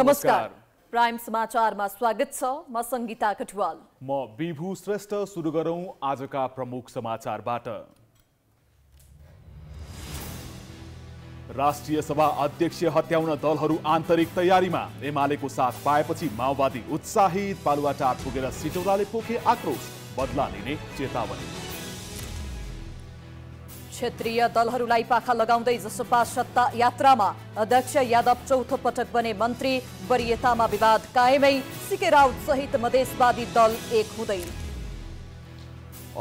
नमस्कार प्राइम समाचारमा स्वागत छ म संगीता कटुवाल म विभु श्रेष्ठ सुरु गरौँ आजका प्रमुख समाचारबाट राष्ट्रिय सभा अध्यक्ष हत्याउन दलहरू आन्तरिक तयारीमा एमालेको साथ पाएपछि माओवादी उत्साहित बालुवाटार पुगेर सिटौलाले पोखे आक्रोश बदला लिने चेतावनी क्षेत्रीय दलहरूलाई पाखा लगाउँदै जसपा सत्ता यात्रामा अध्यक्ष यादव चौथो पटक बने मन्त्री वरियतामा विवाद कायमै सिके राउत सहित मधेसवादी दल एक हुँदै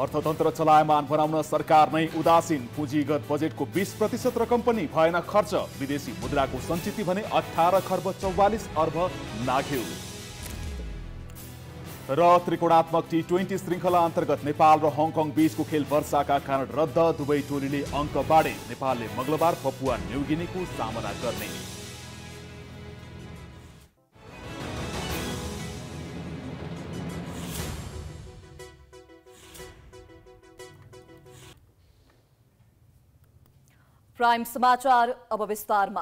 अर्थतन्त्र चलायमान बनाउन सरकार नै उदासीन पुँजीगत बजेटको बिस प्रतिशत रकम पनि भएन खर्च विदेशी मुद्राको सञ्चिति भने अठार खर्ब चौवालिस अर्ब नाघ्यो र त्रिकोणात्मक टी ट्वेन्टी श्रृङ्खला अन्तर्गत नेपाल र हङकङ बीचको खेल वर्षाका कारण रद्द दुवै टोलीले अङ्क बाँडे नेपालले मङ्गलबार पपुवा न्युगिनीको सामना गर्ने प्राइम समाचार अब विस्तारमा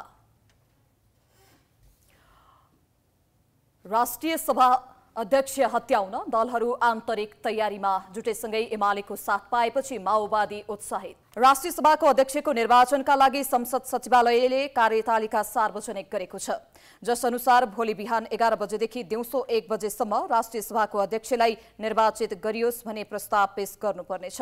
राष्ट्रिय सभा अध्यक्ष हत्याउन दलहरू आन्तरिक तयारीमा जुटेसँगै एमालेको साथ पाएपछि माओवादी उत्साहित राष्ट्रिय सभाको अध्यक्षको निर्वाचनका लागि संसद सचिवालयले कार्यतालिका सार्वजनिक गरेको छ जस अनुसार भोलि बिहान एघार बजेदेखि दिउँसो एक बजेसम्म राष्ट्रिय सभाको अध्यक्षलाई निर्वाचित गरियोस् भन्ने प्रस्ताव पेश गर्नुपर्नेछ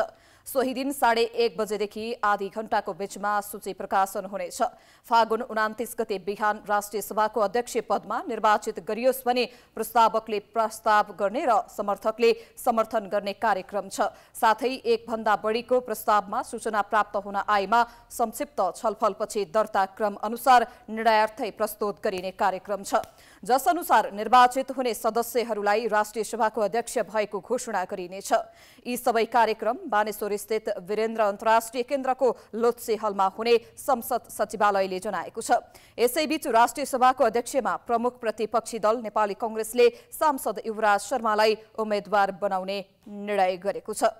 सोही दिन साढे एक बजेदेखि आधी घण्टाको बीचमा सूची प्रकाशन हुनेछ फागुन उनातिस गते बिहान राष्ट्रिय सभाको अध्यक्ष पदमा निर्वाचित गरियोस् भने प्रस्तावकले प्रस्ताव गर्ने र समर्थकले समर्थन गर्ने कार्यक्रम छ साथै एकभन्दा बढीको प्रस्तावमा सूचना प्राप्त हुन आएमा संक्षिप्त छलफलपछि दर्ता क्रम अनुसार निर्णयार्थै प्रस्तुत गरिने कार्यक्रम छ जसअनुसार निर्वाचित हुने सदस्यहरूलाई राष्ट्रिय सभाको अध्यक्ष भएको घोषणा गरिनेछ यी सबै कार्यक्रम बानेश्वर स्थित वीरेन्द्र अन्तर्राष्ट्रिय केन्द्रको लोत्से हलमा हुने संसद सचिवालयले जनाएको छ यसैबीच राष्ट्रिय सभाको अध्यक्षमा प्रमुख प्रतिपक्षी दल नेपाली कंग्रेसले सांसद युवराज शर्मालाई उम्मेद्वार बनाउने निर्णय गरेको छ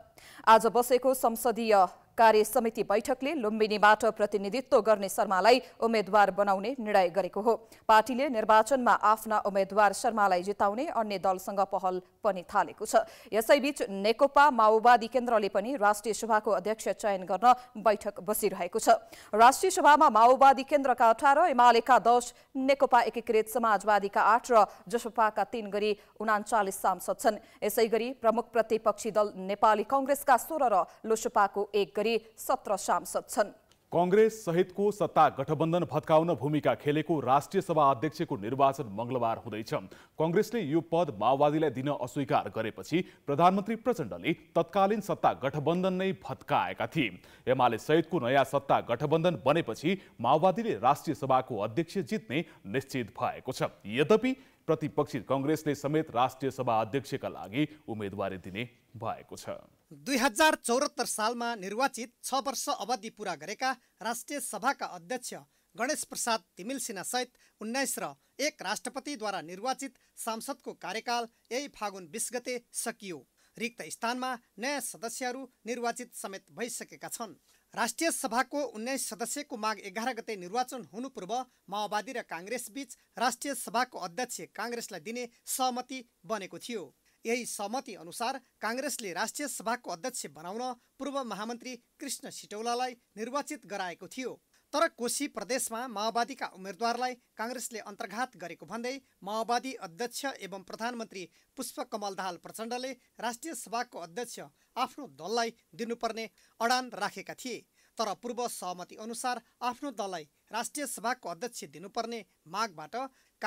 आज बसेको संसदीय कार्य समिति बैठकले लुम्बिनीबाट प्रतिनिधित्व गर्ने शर्मालाई उम्मेद्वार बनाउने निर्णय गरेको हो पार्टीले निर्वाचनमा आफ्ना उम्मेद्वार शर्मालाई जिताउने अन्य दलसँग पहल पनि थालेको छ यसैबीच नेकपा माओवादी केन्द्रले पनि राष्ट्रिय सभाको अध्यक्ष चयन गर्न बैठक बसिरहेको छ राष्ट्रिय सभामा माओवादी केन्द्रका अठार एमालेका दश नेकपा एकीकृत समाजवादीका आठ र जसपाका तीन गरी उनाचालिस सांसद छन् यसै गरी प्रमुख प्रतिपक्षी दल नेपाली कङ्ग्रेसका सोह्र र लोसपाको एक गरी गरी सत्र सांसद छन् कङ्ग्रेस सहितको सत्ता गठबन्धन भत्काउन भूमिका खेलेको राष्ट्रिय सभा अध्यक्षको निर्वाचन मङ्गलबार हुँदैछ कङ्ग्रेसले यो पद माओवादीलाई दिन अस्वीकार गरेपछि प्रधानमन्त्री प्रचण्डले तत्कालीन सत्ता गठबन्धन नै भत्काएका थिए एमाले सहितको नयाँ सत्ता गठबन्धन बनेपछि माओवादीले राष्ट्रिय सभाको अध्यक्ष जित्ने निश्चित भएको छ यद्यपि प्रतिपक्षी कङ्ग्रेसले समेत राष्ट्रिय सभा अध्यक्षका लागि उम्मेदवारी दिने भएको छ दुई हजार चौहत्तर सालमा निर्वाचित छ वर्ष अवधि पुरा गरेका राष्ट्रिय सभाका अध्यक्ष गणेश प्रसाद तिमिल सहित उन्नाइस र एक राष्ट्रपतिद्वारा निर्वाचित सांसदको कार्यकाल यही फागुन बिस गते सकियो रिक्त स्थानमा नयाँ सदस्यहरू निर्वाचित समेत भइसकेका छन् राष्ट्रिय सभाको उन्नाइस सदस्यको माग एघार गते निर्वाचन हुनु पूर्व माओवादी र काङ्ग्रेसबीच राष्ट्रिय सभाको अध्यक्ष काङ्ग्रेसलाई दिने सहमति बनेको थियो यही सहमति अनुसार काङ्ग्रेसले राष्ट्रिय सभाको अध्यक्ष बनाउन पूर्व महामन्त्री कृष्ण सिटौलालाई निर्वाचित गराएको थियो तर कोशी प्रदेशमा माओवादीका उम्मेद्वारलाई काङ्ग्रेसले अन्तर्घात गरेको भन्दै माओवादी अध्यक्ष एवं प्रधानमन्त्री पुष्पकमल दाहाल प्रचण्डले राष्ट्रिय सभाको अध्यक्ष आफ्नो दललाई दिनुपर्ने अडान राखेका थिए तर पूर्व सहमति अनुसार आफ्नो दललाई राष्ट्रिय सभाको अध्यक्ष दिनुपर्ने मागबाट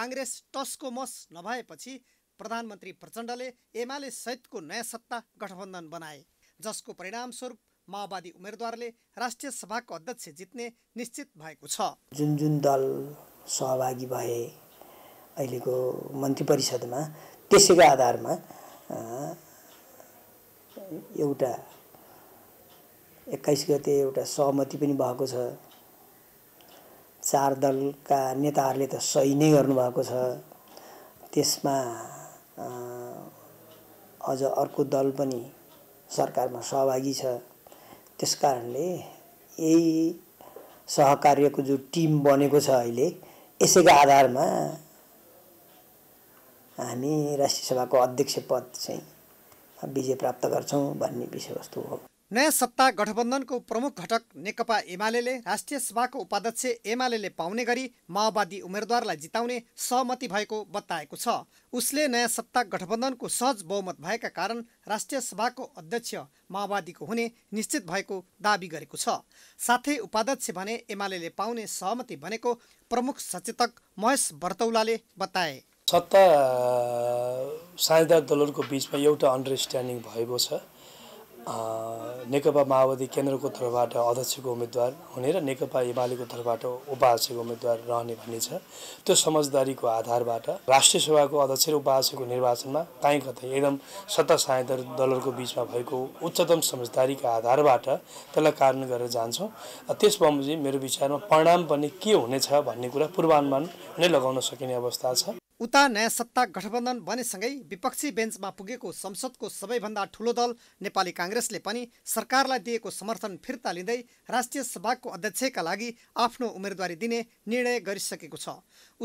काङ्ग्रेस टस्को मस नभएपछि प्रधानमन्त्री प्रचण्डले एमाले सहितको नयाँ सत्ता गठबन्धन बनाए जसको परिणामस्वरूप माओवादी उम्मेद्वारले राष्ट्रिय सभाको अध्यक्ष जित्ने निश्चित भएको छ जुन जुन दल सहभागी भए अहिलेको मन्त्री परिषदमा त्यसैको आधारमा एउटा एक्काइस गते एउटा सहमति पनि भएको छ चार दलका नेताहरूले त सही नै गर्नुभएको छ त्यसमा अझ अर्को दल पनि सरकारमा सहभागी छ त्यस कारणले यही सहकार्यको जो टिम बनेको छ अहिले यसैको आधारमा हामी राष्ट्रिय सभाको अध्यक्ष पद चाहिँ विजय प्राप्त गर्छौँ भन्ने विषयवस्तु हो नयाँ सत्ता गठबन्धनको प्रमुख घटक नेकपा एमाले राष्ट्रिय सभाको उपाध्यक्ष एमाले पाउने गरी माओवादी उम्मेद्वारलाई जिताउने सहमति भएको बताएको छ उसले नयाँ सत्ता गठबन्धनको सहज बहुमत भएका कारण राष्ट्रिय सभाको अध्यक्ष माओवादीको हुने निश्चित भएको दावी गरेको छ साथै उपाध्यक्ष भने एमाले पाउने सहमति भनेको प्रमुख सचेतक महेश बर्तौलाले बताए सत्ता साझेदार दलहरूको बिचमा एउटा अन्डरस्ट्यान्डिङ भएको छ नेकपा माओवादी केन्द्रको तर्फबाट अध्यक्षको उम्मेद्वार हुने र नेकपा एमालेको तर्फबाट उपाध्यक्षको उम्मेद्वार रहने भन्ने छ त्यो समझदारीको आधारबाट राष्ट्रिय सभाको अध्यक्ष र उपाध्यक्षको निर्वाचनमा काहीँ कतै एकदम सत्ता सायदर दलहरूको बिचमा भएको उच्चतम समझदारीको आधारबाट त्यसलाई कारण गरेर जान्छौँ त्यस बमोजिम मेरो विचारमा परिणाम पनि के हुनेछ भन्ने कुरा पूर्वानुमान नै लगाउन सकिने अवस्था छ उता नयाँ सत्ता गठबन्धन बनेसँगै विपक्षी बेन्चमा पुगेको संसदको सबैभन्दा ठुलो दल नेपाली काङ्ग्रेसले पनि सरकारलाई दिएको समर्थन फिर्ता लिँदै राष्ट्रिय सभाको अध्यक्षका लागि आफ्नो उम्मेदवारी दिने निर्णय गरिसकेको छ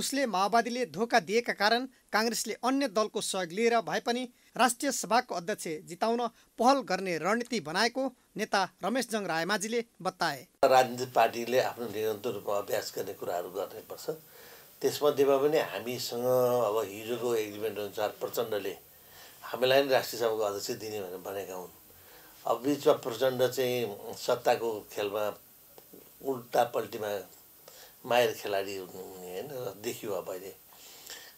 उसले माओवादीले धोका दिएका कारण काङ्ग्रेसले अन्य दलको सहयोग लिएर भए पनि राष्ट्रिय सभाको अध्यक्ष जिताउन पहल गर्ने रणनीति बनाएको नेता रमेश जङ रायमाझीले बताए राजनीतिक पार्टीले आफ्नो निरन्तर रूपमा अभ्यास गर्ने कुराहरू गर्नैपर्छ त्यसमध्येमा पनि हामीसँग अब हिजोको एग्रिमेन्ट अनुसार प्रचण्डले हामीलाई नै राष्ट्रिय सभाको अध्यक्ष दिने भनेर भनेका हुन् अब बिचमा प्रचण्ड चाहिँ सत्ताको खेलमा उल्टा उल्टापल्टीमा मायर खेलाडी हुने होइन देखियो अब अहिले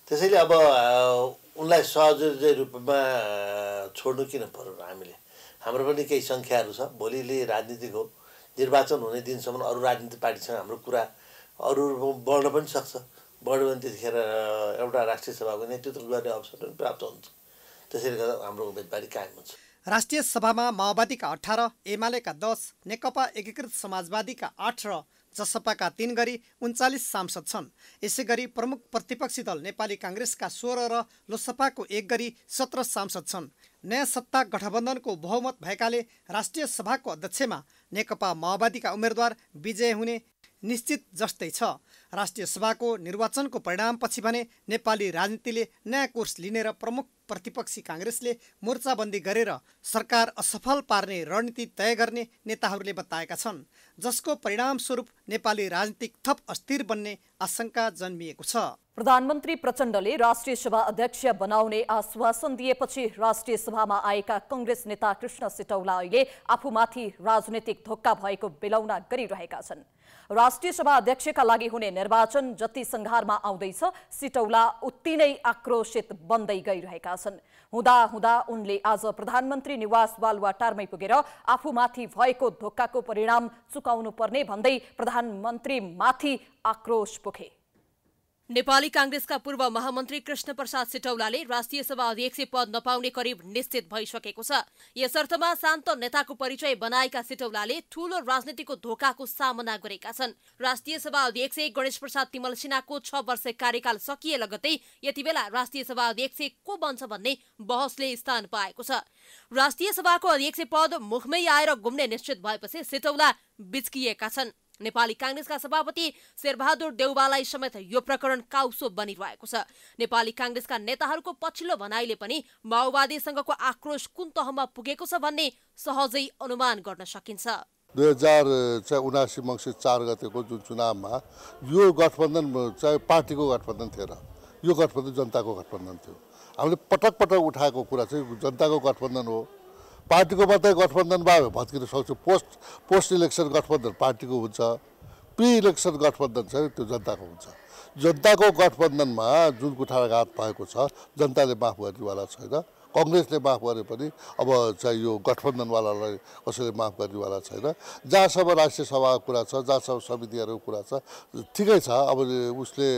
त्यसैले अब उनलाई सहजै रूपमा छोड्नु किन पर्यो हामीले हाम्रो पनि केही सङ्ख्याहरू छ भोलिले राजनीतिक हो निर्वाचन हुने दिनसम्म अरू राजनीतिक पार्टीसँग हाम्रो कुरा अरू बढ्न पनि सक्छ बढ्यो त्यतिखेर एउटा राष्ट्रिय सभाको नेतृत्व गर्ने अवसर पनि प्राप्त हुन्छ त्यसैले गर्दा हाम्रो उम्मेदवारी कायम हुन्छ राष्ट्रिय सभामा माओवादीका अठार एमालेका दस नेकपा एकीकृत समाजवादीका आठ र जसपाका तीन गरी उन्चालिस सांसद छन् यसै गरी प्रमुख प्रतिपक्षी दल नेपाली काङ्ग्रेसका सोह्र र लोकसपाको एक गरी सत्र सांसद छन् नयाँ सत्ता गठबन्धनको बहुमत भएकाले राष्ट्रिय सभाको अध्यक्षमा नेकपा माओवादीका उम्मेद्वार विजय हुने निश्चित जस्तै छ राष्ट्रिय सभाको निर्वाचनको परिणामपछि भने नेपाली राजनीतिले नयाँ कोर्स लिनेर प्रमुख प्रतिपक्षी काङ्ग्रेसले मोर्चाबन्दी गरेर सरकार असफल पार्ने रणनीति तय गर्ने नेताहरूले बताएका छन् जसको परिणामस्वरूप नेपाली राजनीतिक थप अस्थिर बन्ने आशंका जन्मिएको छ प्रधानमन्त्री प्रचण्डले राष्ट्रिय सभा अध्यक्ष बनाउने आश्वासन दिएपछि राष्ट्रिय सभामा आएका कङ्ग्रेस नेता कृष्ण सिटौला अहिले आफूमाथि राजनैतिक धोक्का भएको बेलाउना गरिरहेका छन् राष्ट्रिय सभा अध्यक्षका लागि हुने निर्वाचन जति सङ्घारमा आउँदैछ सिटौला उत्ति नै आक्रोशित बन्दै गइरहेका गरेका आज प्रधानमंत्री निवास बालुवाटारमै पुगेर आफूमाथि भएको परिणाम चुकाउनु पर्ने भन्दै प्रधानमन्त्रीमाथि आक्रोश पोखे नेपाली काङ्ग्रेसका पूर्व महामन्त्री कृष्ण प्रसाद सिटौलाले राष्ट्रिय सभा अध्यक्ष पद नपाउने करिब निश्चित भइसकेको छ यसर्थमा शान्त नेताको परिचय बनाएका सिटौलाले ठूलो राजनीतिको धोकाको सामना गरेका छन् राष्ट्रिय सभा अध्यक्ष गणेश प्रसाद तिमल सिन्हाको छ वर्ष कार्यकाल सकिए लगतै यति बेला राष्ट्रिय सभा अध्यक्ष को बन्छ भन्ने बहसले स्थान पाएको छ राष्ट्रिय सभाको अध्यक्ष पद मुखमै आएर घुम्ने निश्चित भएपछि सिटौला बिचकिएका छन् नेपाली काङ्ग्रेसका सभापति शेरबहादुर देउबालाई समेत यो प्रकरण काउसो बनिरहेको छ नेपाली काङ्ग्रेसका नेताहरूको पछिल्लो भनाइले पनि माओवादीसँगको आक्रोश कुन तहमा पुगेको छ भन्ने सहजै अनुमान गर्न सकिन्छ दुई हजार चाहिँ उनासी मङ्सिर चार गतेको जुन चुनावमा यो गठबन्धन चाहिँ पार्टीको गठबन्धन थिएन यो गठबन्धन जनताको गठबन्धन थियो हामीले पटक पटक उठाएको कुरा चाहिँ जनताको गठबन्धन हो पार्टीको मात्रै गठबन्धनमा भत्किन सक्छु पोस्ट पोस्ट इलेक्सन गठबन्धन पार्टीको हुन्छ प्रि इलेक्सन गठबन्धन छ त्यो जनताको हुन्छ जनताको गठबन्धनमा जुन कुठाघात भएको छ जनताले माफ गर्नेवाला छैन कङ्ग्रेसले माफ गरे पनि अब चाहिँ यो गठबन्धनवालालाई कसैले माफ गर्नेवाला छैन जहाँसम्म राष्ट्रिय सभाको कुरा छ जहाँसम्म समितिहरूको कुरा छ ठिकै छ अब उसले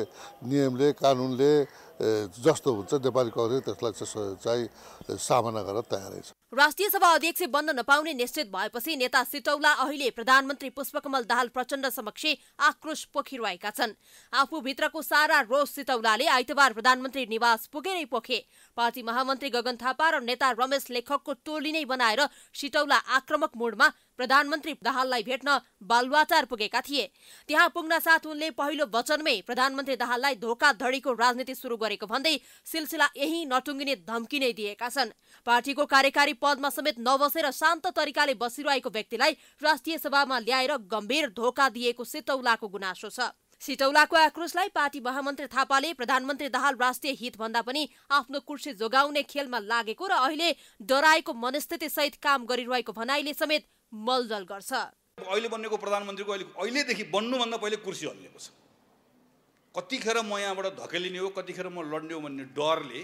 नियमले कानुनले जस्तो हुन्छ नेपाली कङ्ग्रेस त्यसलाई चाहिँ सामना गर्न तयारै छ राष्ट्रिय सभा अध्यक्ष बन्न नपाउने निश्चित भएपछि नेता सिटौला अहिले प्रधानमन्त्री पुष्पकमल दाहाल प्रचण्ड समक्ष आक्रोश पोखिरहेका छन् आफूभित्रको सारा रोष सिटौलाले आइतबार प्रधानमन्त्री निवास पुगेरै पोखे पार्टी महामन्त्री गगन थापा र नेता रमेश लेखकको टोली नै बनाएर सिटौला आक्रमक मोडमा प्रधानमन्त्री दाहाललाई भेट्न बालुवाटार पुगेका थिए त्यहाँ पुग्न साथ उनले पहिलो वचनमै प्रधानमन्त्री दाहाललाई धोकाधडीको राजनीति सुरु गरेको भन्दै सिलसिला यही नटुङ्गिने धम्की नै दिएका छन् पार्टीको कार्यकारी पदमा समेत नबसेर शान्त तरिकाले बसिरहेको व्यक्तिलाई राष्ट्रिय सभामा ल्याएर गम्भीर धोका दिएको सितौलाको गुनासो छ सिटौलाको आक्रोशलाई पार्टी महामन्त्री थापाले प्रधानमन्त्री दाहाल राष्ट्रिय हितभन्दा पनि आफ्नो कुर्सी जोगाउने खेलमा लागेको र अहिले डराएको मनस्थितिसहित काम गरिरहेको भनाइले समेत मलजल गर्छ अहिले बनेको प्रधानमन्त्रीको अहिले अहिलेदेखि बन्नुभन्दा पहिले कुर्सी हल्लिएको छ कतिखेर म यहाँबाट धकेलिने हो कतिखेर म लड्ने हो भन्ने डरले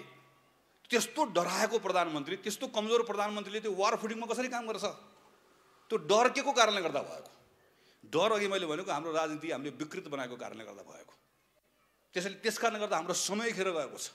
त्यस्तो डराएको प्रधानमन्त्री त्यस्तो कमजोर प्रधानमन्त्रीले त्यो वार फुटिङमा कसरी काम गर्छ त्यो डर के को कारणले गर्दा भएको डर अघि मैले भनेको हाम्रो राजनीति हामीले विकृत बनाएको कारणले गर्दा भएको त्यसैले त्यस कारणले गर्दा हाम्रो समय खेर गएको छ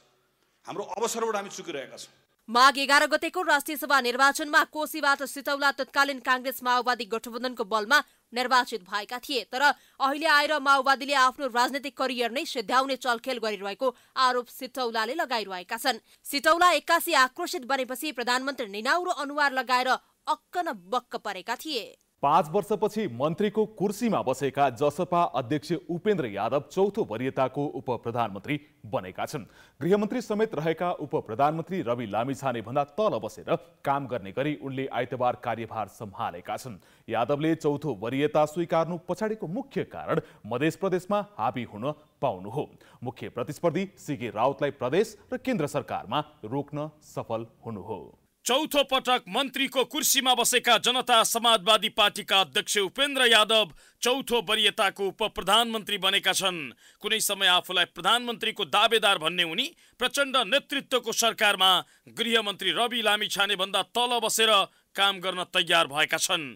हाम्रो अवसरबाट हामी चुकिरहेका छौँ माघ एघार गतेको राष्ट्रिय सभा निर्वाचनमा कोशीबाट सितौला तत्कालीन काङ्ग्रेस माओवादी गठबन्धनको बलमा निर्वाचित भएका थिए तर अहिले आएर माओवादीले आफ्नो राजनैतिक करियर नै सिद्ध्याउने चलखेल गरिरहेको आरोप सितौलाले लगाइरहेका छन् सितौला एक्कासी आक्रोशित बनेपछि प्रधानमन्त्री निनाउ र अनुहार लगाएर अक्कन बक्क परेका थिए पाँच वर्षपछि मन्त्रीको कुर्सीमा बसेका जसपा अध्यक्ष उपेन्द्र यादव चौथो वरियताको उप प्रधानमन्त्री बनेका छन् गृहमन्त्री समेत रहेका उप प्रधानमन्त्री रवि लामिछाने भन्दा तल बसेर काम गर्ने गरी उनले आइतबार कार्यभार सम्हालेका छन् यादवले चौथो वरियता स्वीकार्नु पछाडिको मुख्य कारण मधेस प्रदेशमा हाबी हुन पाउनु हो मुख्य प्रतिस्पर्धी सिके राउतलाई प्रदेश र केन्द्र सरकारमा रोक्न सफल हुनु हो चौथो पटक मन्त्रीको कुर्सीमा बसेका जनता समाजवादी पार्टीका अध्यक्ष उपेन्द्र यादव चौथो वरियताको उप प्रधानमन्त्री बनेका छन् कुनै समय आफूलाई प्रधानमन्त्रीको दावेदार भन्ने उनी प्रचण्ड नेतृत्वको सरकारमा गृहमन्त्री रवि लामी भन्दा तल बसेर काम गर्न तयार भएका छन्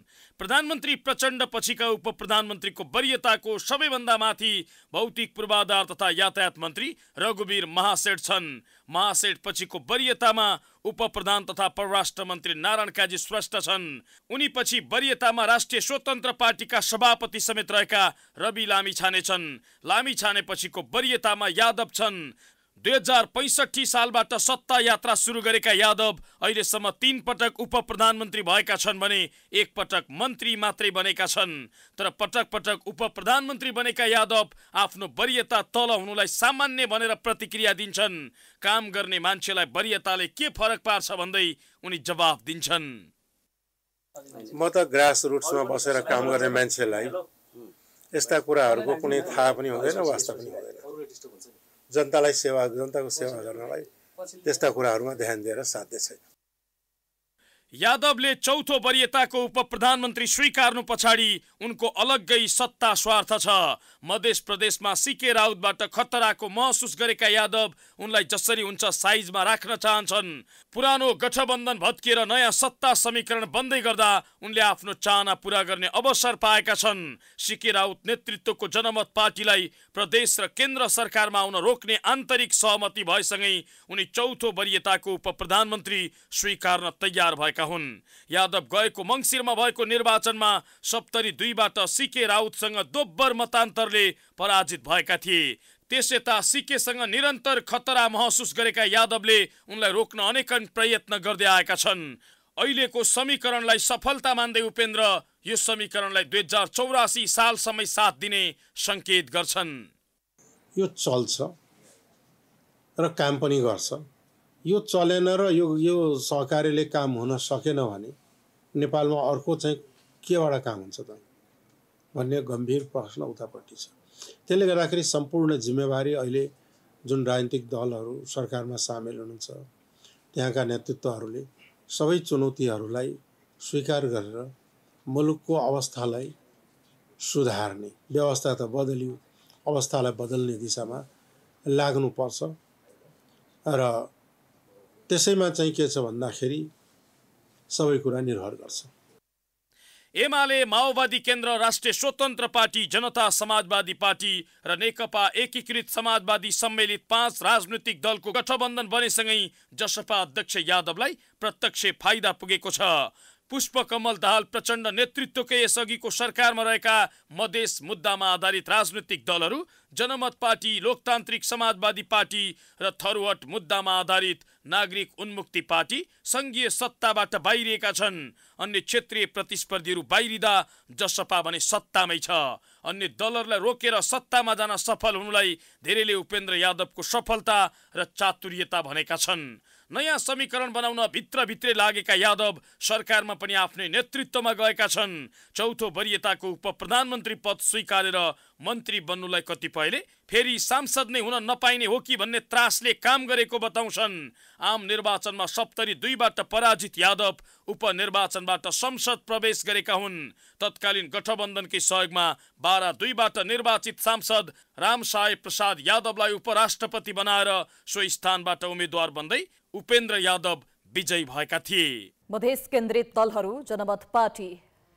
प्रधानमन्त्री प्रचण्ड पछिका उप प्रधानमन्त्रीको वरियताको सबैभन्दा माथि भौतिक पूर्वाधार तथा यातायात मन्त्री रघुवीर महासेठ छन् महासेठ पछिको वरियतामा प्रधान तथा परराष्ट्र मन्त्री नारायण काजी श्रेष्ठ छन् उनी पछि वरियतामा राष्ट्रिय स्वतन्त्र पार्टीका सभापति समेत रहेका रवि लामी छाने छन् लामी पछिको वरियतामा यादव छन् दुई हजार पैँसठी सालबाट सत्ता यात्रा सुरु गरेका यादव अहिलेसम्म तीन पटक उप प्रधानमन्त्री भएका छन् भने एक पटक मन्त्री मात्रै बनेका छन् तर पटक पटक उप प्रधानमन्त्री बनेका यादव आफ्नो वरियता तल हुनुलाई सामान्य भनेर प्रतिक्रिया दिन्छन् काम गर्ने मान्छेलाई वरियताले के फरक पार्छ भन्दै उनी जवाफ दिन्छन् म त ग्रास रुट्समा बसेर काम गर्ने मान्छेलाई यस्ता कुराहरूको कुनै थाहा पनि हुँदैन वास्ता पनि हुँदैन जनतालाई सेवा जनताको सेवा गर्नलाई त्यस्ता कुराहरूमा ध्यान दिएर साध्य छैन यादवले चौथो वरियताको उप प्रधानमन्त्री स्वीकार्नु पछाडि उनको अलग्गै सत्ता स्वार्थ छ मध्य प्रदेशमा सिके राउतबाट खतराको महसुस गरेका यादव उनलाई जसरी हुन्छ साइजमा राख्न चाहन्छन् पुरानो गठबन्धन भत्किएर नयाँ सत्ता समीकरण बन्दै गर्दा उनले आफ्नो चाहना पुरा गर्ने अवसर पाएका छन् सिके राउत नेतृत्वको जनमत पार्टीलाई प्रदेश र केन्द्र सरकारमा आउन रोक्ने आन्तरिक सहमति भएसँगै उनी चौथो वरियताको उप प्रधानमन्त्री स्वीकार्न तयार भएका गरेका हुन् यादव गएको मङ्सिरमा भएको निर्वाचनमा सप्तरी दुईबाट सिके राउतसँग दोब्बर मतान्तरले पराजित भएका थिए यता सिकेसँग निरन्तर खतरा महसुस गरेका यादवले उनलाई रोक्न अनेकन प्रयत्न गर्दै आएका छन् अहिलेको समीकरणलाई सफलता मान्दै उपेन्द्र यो समीकरणलाई दुई हजार चौरासी सालसम्मै साथ दिने सङ्केत गर्छन् यो चल्छ र काम पनि गर्छ यो चलेन र यो यो सहकारीले काम हुन सकेन भने नेपालमा अर्को चाहिँ केबाट काम हुन्छ त भन्ने गम्भीर प्रश्न उतापट्टि छ त्यसले गर्दाखेरि सम्पूर्ण जिम्मेवारी अहिले जुन राजनीतिक दलहरू सरकारमा सामेल हुनुहुन्छ त्यहाँका नेतृत्वहरूले सबै चुनौतीहरूलाई स्वीकार गरेर मुलुकको अवस्थालाई सुधार्ने व्यवस्था त बदलियो अवस्थालाई बदल्ने दिशामा लाग्नुपर्छ र त्यसैमा चाहिँ के छ भन्दाखेरि सबै कुरा निर्भर गर्छ एमाले माओवादी केन्द्र राष्ट्रिय स्वतन्त्र पार्टी जनता समाजवादी पार्टी र नेकपा एकीकृत समाजवादी सम्मेलित पाँच राजनैतिक दलको गठबन्धन बनेसँगै जसपा अध्यक्ष यादवलाई प्रत्यक्ष फाइदा पुगेको छ पुष्पकमल दाहाल प्रचण्ड नेतृत्वकै यसअघिको सरकारमा रहेका मधेस मुद्दामा आधारित राजनैतिक दलहरू जनमत पार्टी लोकतान्त्रिक समाजवादी पार्टी र थरुहट मुद्दामा आधारित नागरिक उन्मुक्ति पार्टी संघीय सत्ताबाट बाहिरिएका छन् अन्य क्षेत्रीय प्रतिस्पर्धीहरू बाहिरिँदा जसपा भने सत्तामै छ अन्य दलहरूलाई रोकेर सत्तामा जान सफल हुनुलाई धेरैले उपेन्द्र यादवको सफलता र चातुर्यता भनेका छन् नयाँ समीकरण बनाउन भित्रभित्रै लागेका यादव सरकारमा पनि आफ्नै नेतृत्वमा गएका छन् चौथो वरियताको उप प्रधानमन्त्री पद स्वीकारेर मन्त्री बन्नुलाई कतिपयले फेरि सांसद नै हुन नपाइने हो कि भन्ने त्रासले काम गरेको बताउँछन् आम निर्वाचनमा सप्तरी दुईबाट पराजित यादव उपनिर्वाचनबाट संसद प्रवेश गरेका हुन् तत्कालीन गठबन्धनकै सहयोगमा बाह्र दुईबाट निर्वाचित सांसद रामसाय प्रसाद यादवलाई उपराष्ट्रपति बनाएर सो स्थानबाट उम्मेद्वार बन्दै उपेन्द्र यादव विजयी भएका थिए मधेस केन्द्रित दलहरू जनमत पार्टी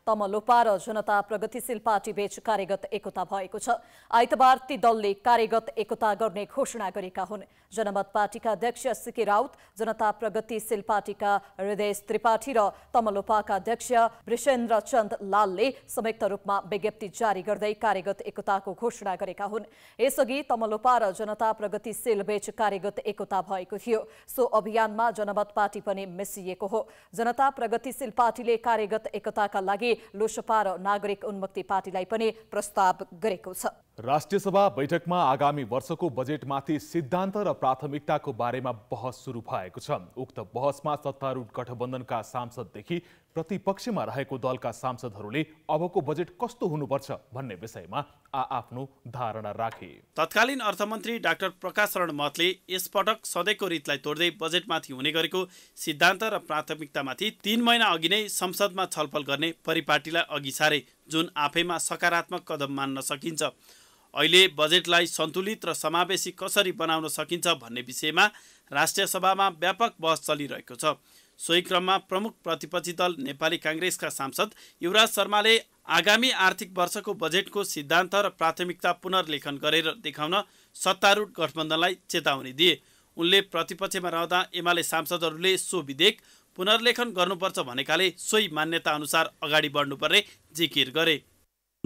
तमलोपा र जनता प्रगतिशील पार्टीबीच कार्यगत एकता भएको छ आइतबार ती दलले कार्यगत एकता गर्ने घोषणा गरेका हुन् जनमत पार्टीका अध्यक्ष सिके राउत जनता प्रगतिशील पार्टीका हृदय त्रिपाठी र तमलोपाका अध्यक्ष वृषेन्द्र चन्द लालले संयुक्त रूपमा विज्ञप्ति जारी गर्दै कार्यगत एकताको घोषणा गरेका हुन् यसअघि तमलोपा र जनता प्रगतिशील बीच कार्यगत एकता भएको थियो सो अभियानमा जनमत पार्टी पनि मिसिएको हो जनता प्रगतिशील पार्टीले कार्यगत एकताका लागि लोसपा र नागरिक उन्मुक्ति पार्टीलाई पनि प्रस्ताव गरेको छ राष्ट्रिय सभा बैठकमा आगामी वर्षको बजेटमाथि सिद्धान्त र प्राथमिकताको बारेमा बहस सुरु भएको छ उक्त बहसमा सत्तारूढ गठबन्धनका सांसददेखि प्रतिपक्षमा रहेको दलका सांसदहरूले अबको बजेट कस्तो हुनुपर्छ भन्ने विषयमा आआफ्नो धारणा राखे तत्कालीन अर्थमन्त्री डाक्टर प्रकाश शरण मतले यसपटक सधैँको रितलाई तोड्दै बजेटमाथि हुने गरेको सिद्धान्त र प्राथमिकतामाथि तीन महिना अघि नै संसदमा छलफल गर्ने परिपाटीलाई अघि सारे जुन आफैमा सकारात्मक कदम मान्न सकिन्छ अहिले बजेटलाई सन्तुलित र समावेशी कसरी बनाउन सकिन्छ भन्ने विषयमा राष्ट्रिय सभामा व्यापक बहस चलिरहेको छ सोही क्रममा प्रमुख प्रतिपक्षी दल नेपाली काङ्ग्रेसका सांसद युवराज शर्माले आगामी आर्थिक वर्षको बजेटको सिद्धान्त र प्राथमिकता पुनर्लेखन गरेर देखाउन सत्तारूढ गठबन्धनलाई चेतावनी दिए उनले प्रतिपक्षमा रहँदा एमाले सांसदहरूले सो विधेयक पुनर्लेखन गर्नुपर्छ भनेकाले सोही मान्यता अनुसार अगाडि बढ्नुपर्ने जिकिर गरे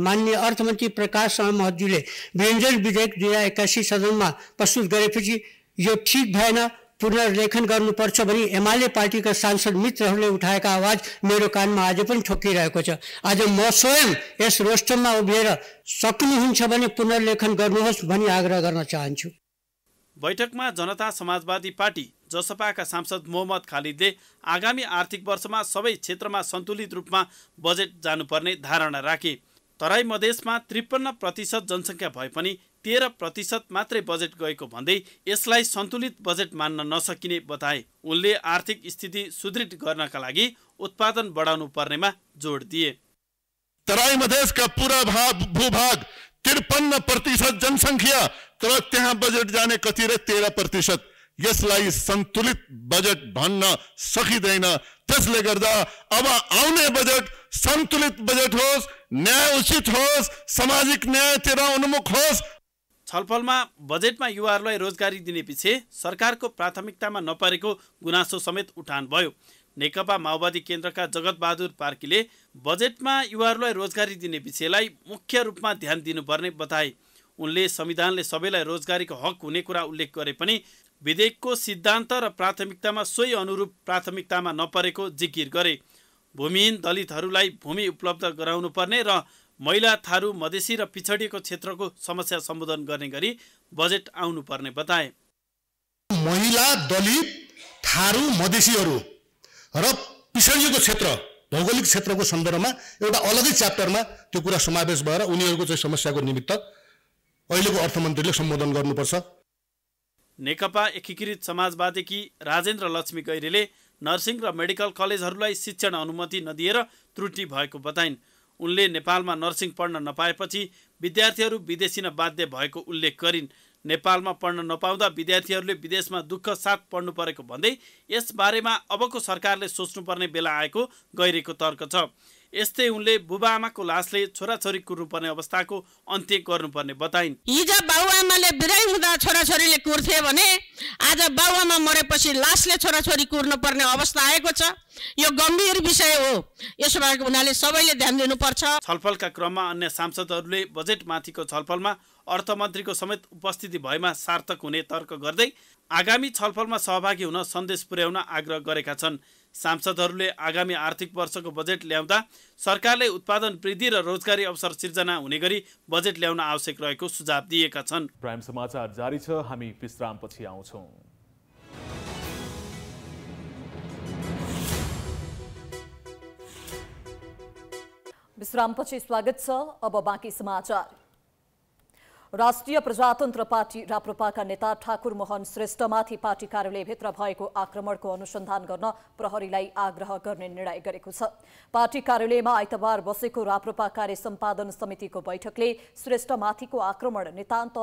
मान्य अर्थमन्त्री प्रकाश शाह व्यञ्जन विधेयक दुई हजार एक्कासी सदनमा प्रस्तुत गरेपछि यो ठिक भएन पुनर्लेखन गर्नुपर्छ भनी एमाले पार्टीका सांसद मित्रहरूले उठाएका आवाज मेरो कानमा आज पनि ठोकिरहेको छ आज म स्वयं यस रोस्टरमा उभिएर सक्नुहुन्छ भने पुनर्लेखन गर्नुहोस् भनी आग्रह गर्न चाहन्छु बैठकमा जनता समाजवादी पार्टी जसपाका सांसद मोहम्मद खालिदले आगामी आर्थिक वर्षमा सबै क्षेत्रमा सन्तुलित रूपमा बजेट जानुपर्ने धारणा राखे तराई मधेसमा त्रिपन्न प्रतिशत जनसङ्ख्या भए पनि तेह्र प्रतिशत मात्रै बजेट गएको भन्दै यसलाई सन्तुलित बजेट मान्न नसकिने बताए उनले आर्थिक स्थिति सुदृढ गर्नका लागि उत्पादन बढाउनु पर्नेमा जोड दिए तराई मधेसका पुरा भूभाग त्रिपन्न प्रतिशत जनसङ्ख्या तर त्यहाँ बजेट जाने कति र तेह्र प्रतिशत यसलाई सन्तुलित बजेट भन्न सकिँदैन त्यसले गर्दा अब आउने बजेट सन्तुलित बजेट होस् न्याय उचित होस् सामाजिक न्यायतिर उन्मुख होस् छलफलमा बजेटमा युवाहरूलाई रोजगारी दिने पछि सरकारको प्राथमिकतामा नपरेको गुनासो समेत उठान भयो नेकपा माओवादी केन्द्रका जगतबहादुर पार्कीले बजेटमा युवाहरूलाई रोजगारी दिने विषयलाई मुख्य रूपमा ध्यान दिनुपर्ने बताए उनले संविधानले सबैलाई रोजगारीको हक हुने कुरा उल्लेख गरे पनि विधेयकको सिद्धान्त र प्राथमिकतामा सोही अनुरूप प्राथमिकतामा नपरेको जिकिर गरे भूमिहीन दलितहरूलाई भूमि उपलब्ध गराउनुपर्ने र महिला थारू मधेसी र पिछडिएको क्षेत्रको समस्या सम्बोधन गर्ने गरी बजेट आउनुपर्ने बताए महिला दलित थारू मधेसीहरू र पिछडिएको क्षेत्र भौगोलिक क्षेत्रको सन्दर्भमा एउटा अलगै च्याप्टरमा त्यो कुरा समावेश भएर उनीहरूको चाहिँ समस्याको निमित्त अहिलेको अर्थमन्त्रीले सम्बोधन गर्नुपर्छ नेकपा एकीकृत समाजवादीकी राजेन्द्र लक्ष्मी गैरेले नर्सिङ र मेडिकल कलेजहरूलाई शिक्षण अनुमति नदिएर त्रुटि भएको बताइन् उनले नेपालमा नर्सिङ पढ्न नपाएपछि विद्यार्थीहरू विदेशिन बाध्य भएको उल्लेख गरिन् नेपालमा पढ्न नपाउँदा विद्यार्थीहरूले विदेशमा दुःख साथ पढ्नु परेको भन्दै यसबारेमा अबको सरकारले सोच्नुपर्ने बेला आएको गहिरेको तर्क छ यस्तै उनले बुबाआमाको लासले छोराछोरी कुर्नुपर्ने अवस्थाको अन्त्य गर्नुपर्ने बताइन् हिजो बाबुआमाले बिराइ हुँदा छोराछोरीले कुर्थे भने आज बाबुआमा मरेपछि लासले छोराछोरी कुर्नुपर्ने अवस्था आएको छ यो गम्भीर विषय हो यसो भएको हुनाले सबैले ध्यान दिनुपर्छ छलफलका क्रममा अन्य सांसदहरूले बजेटमाथिको छलफलमा अर्थमन्त्रीको समेत उपस्थिति भएमा सार्थक हुने तर्क गर्दै आगामी छलफलमा सहभागी हुन सन्देश पुर्याउन आग्रह गरेका छन् सांसदहरूले आगामी आर्थिक वर्षको बजेट ल्याउँदा सरकारले उत्पादन वृद्धि र रोजगारी अवसर सिर्जना हुने गरी बजेट ल्याउन आवश्यक रहेको सुझाव दिएका छन् प्राइम समाचार जारी छ हामी विश्रामपछि आउँछौँ विश्रामपछि स्वागत छ अब बाँकी समाचार राष्ट्रिय प्रजातन्त्र पार्टी राप्रपाका नेता ठाकुर मोहन श्रेष्ठमाथि पार्टी कार्यालयभित्र भएको आक्रमणको अनुसन्धान गर्न प्रहरीलाई आग्रह गर्ने निर्णय गरेको छ पार्टी कार्यालयमा आइतबार बसेको राप्रपा कार्य सम्पादन समितिको बैठकले श्रेष्ठमाथिको आक्रमण नितान्त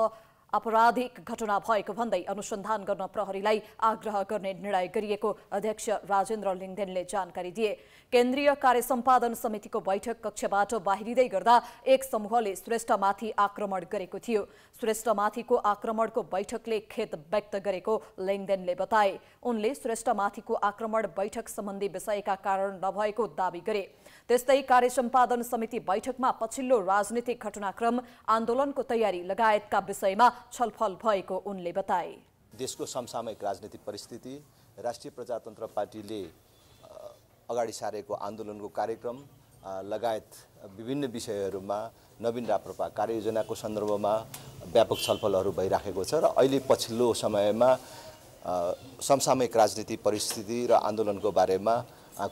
आपराधिक घटना भएको भन्दै अनुसन्धान गर्न प्रहरीलाई आग्रह गर्ने निर्णय गरिएको अध्यक्ष राजेन्द्र लिङ्गदेनले जानकारी दिए केन्द्रीय कार्य सम्पादन समितिको बैठक कक्षबाट बाहिरिँदै गर्दा एक समूहले श्रेष्ठमाथि आक्रमण गरेको थियो श्रेष्ठमाथिको आक्रमणको बैठकले खेद व्यक्त गरेको लिङ्गदेनले बताए उनले श्रेष्ठमाथिको आक्रमण बैठक सम्बन्धी विषयका कारण नभएको दावी गरे त्यस्तै कार्य सम्पादन समिति बैठकमा पछिल्लो राजनीतिक घटनाक्रम आन्दोलनको तयारी लगायतका विषयमा छलफल भएको उनले बताए देशको समसामयिक राजनीतिक परिस्थिति राष्ट्रिय प्रजातन्त्र पार्टीले अगाडि सारेको आन्दोलनको कार्यक्रम लगायत विभिन्न विषयहरूमा नवीन राप्रपा कार्ययोजनाको सन्दर्भमा व्यापक छलफलहरू भइराखेको छ र अहिले पछिल्लो समयमा समसामयिक राजनीति परिस्थिति र आन्दोलनको बारेमा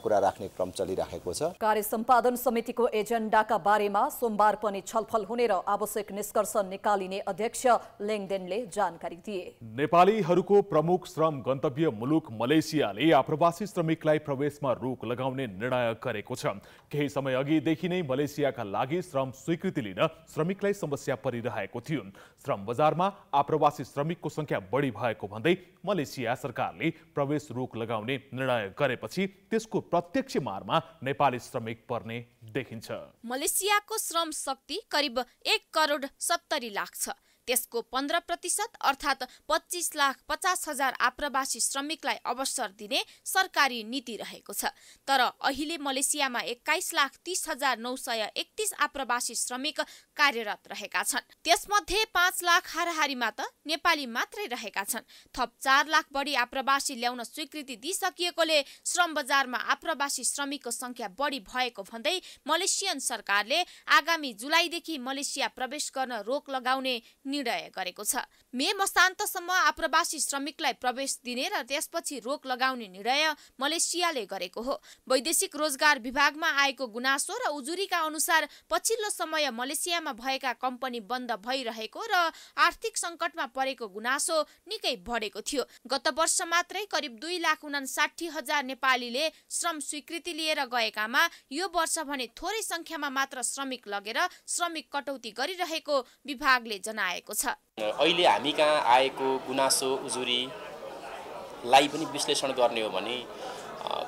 कुरा राख्ने क्रम चलिराखेको छ कार्य सम्पादन समितिको एजेन्डाका बारेमा सोमबार पनि छलफल हुने र आवश्यक निष्कर्ष निकालिने अध्यक्ष लेङदेनले जानकारी दिए नेपालीहरूको प्रमुख श्रम गन्तव्य मुलुक मलेसियाले आप्रवासी श्रमिकलाई प्रवेशमा रोक लगाउने निर्णय गरेको छ केही समय अघिदेखि नै मलेसियाका लागि श्रम स्वीकृति लिन श्रमिकलाई समस्या परिरहेको थियो श्रम बजारमा आप्रवासी श्रमिकको संख्या बढी भएको भन्दै मलेसिया सरकारले प्रवेश रोक लगाउने निर्णय गरेपछि त्यसको यसको प्रत्यक्ष मारमा नेपाली श्रमिक पर्ने देखिन्छ मलेसियाको श्रम शक्ति करिब एक करोड सत्तरी लाख छ त्यसको पन्ध्र प्रतिशत अर्थात् पच्चिस लाख पचास हजार आप्रवासी श्रमिकलाई अवसर दिने सरकारी नीति रहेको छ तर अहिले मलेसियामा एक्काइस लाख तीस हजार नौ सय एकतिस आप्रवासी श्रमिक कार्यरत रहेका छन् त्यसमध्ये पाँच लाख हाराहारीमा त नेपाली मात्रै रहेका छन् थप चार लाख बढी आप्रवासी ल्याउन स्वीकृति दिइसकिएकोले श्रम बजारमा आप्रवासी श्रमिकको संख्या बढी भएको भन्दै मलेसियन सरकारले आगामी जुलाईदेखि मलेसिया प्रवेश गर्न रोक लगाउने निर्णय गरेको छ मे मसान्तसम्म आप्रवासी श्रमिकलाई प्रवेश दिने र त्यसपछि रोक लगाउने निर्णय मलेसियाले गरेको हो वैदेशिक रोजगार विभागमा आएको गुनासो र उजुरीका अनुसार पछिल्लो समय मलेसियामा भएका कम्पनी बन्द भइरहेको र आर्थिक सङ्कटमा परेको गुनासो निकै बढेको थियो गत वर्ष मात्रै करिब दुई लाख उनासाठी हजार नेपालीले श्रम स्वीकृति लिएर गएकामा यो वर्ष भने थोरै सङ्ख्यामा मात्र श्रमिक लगेर श्रमिक कटौती गरिरहेको विभागले जनाएको गरेको छ अहिले हामी कहाँ आएको गुनासो उजुरीलाई पनि विश्लेषण गर्ने हो भने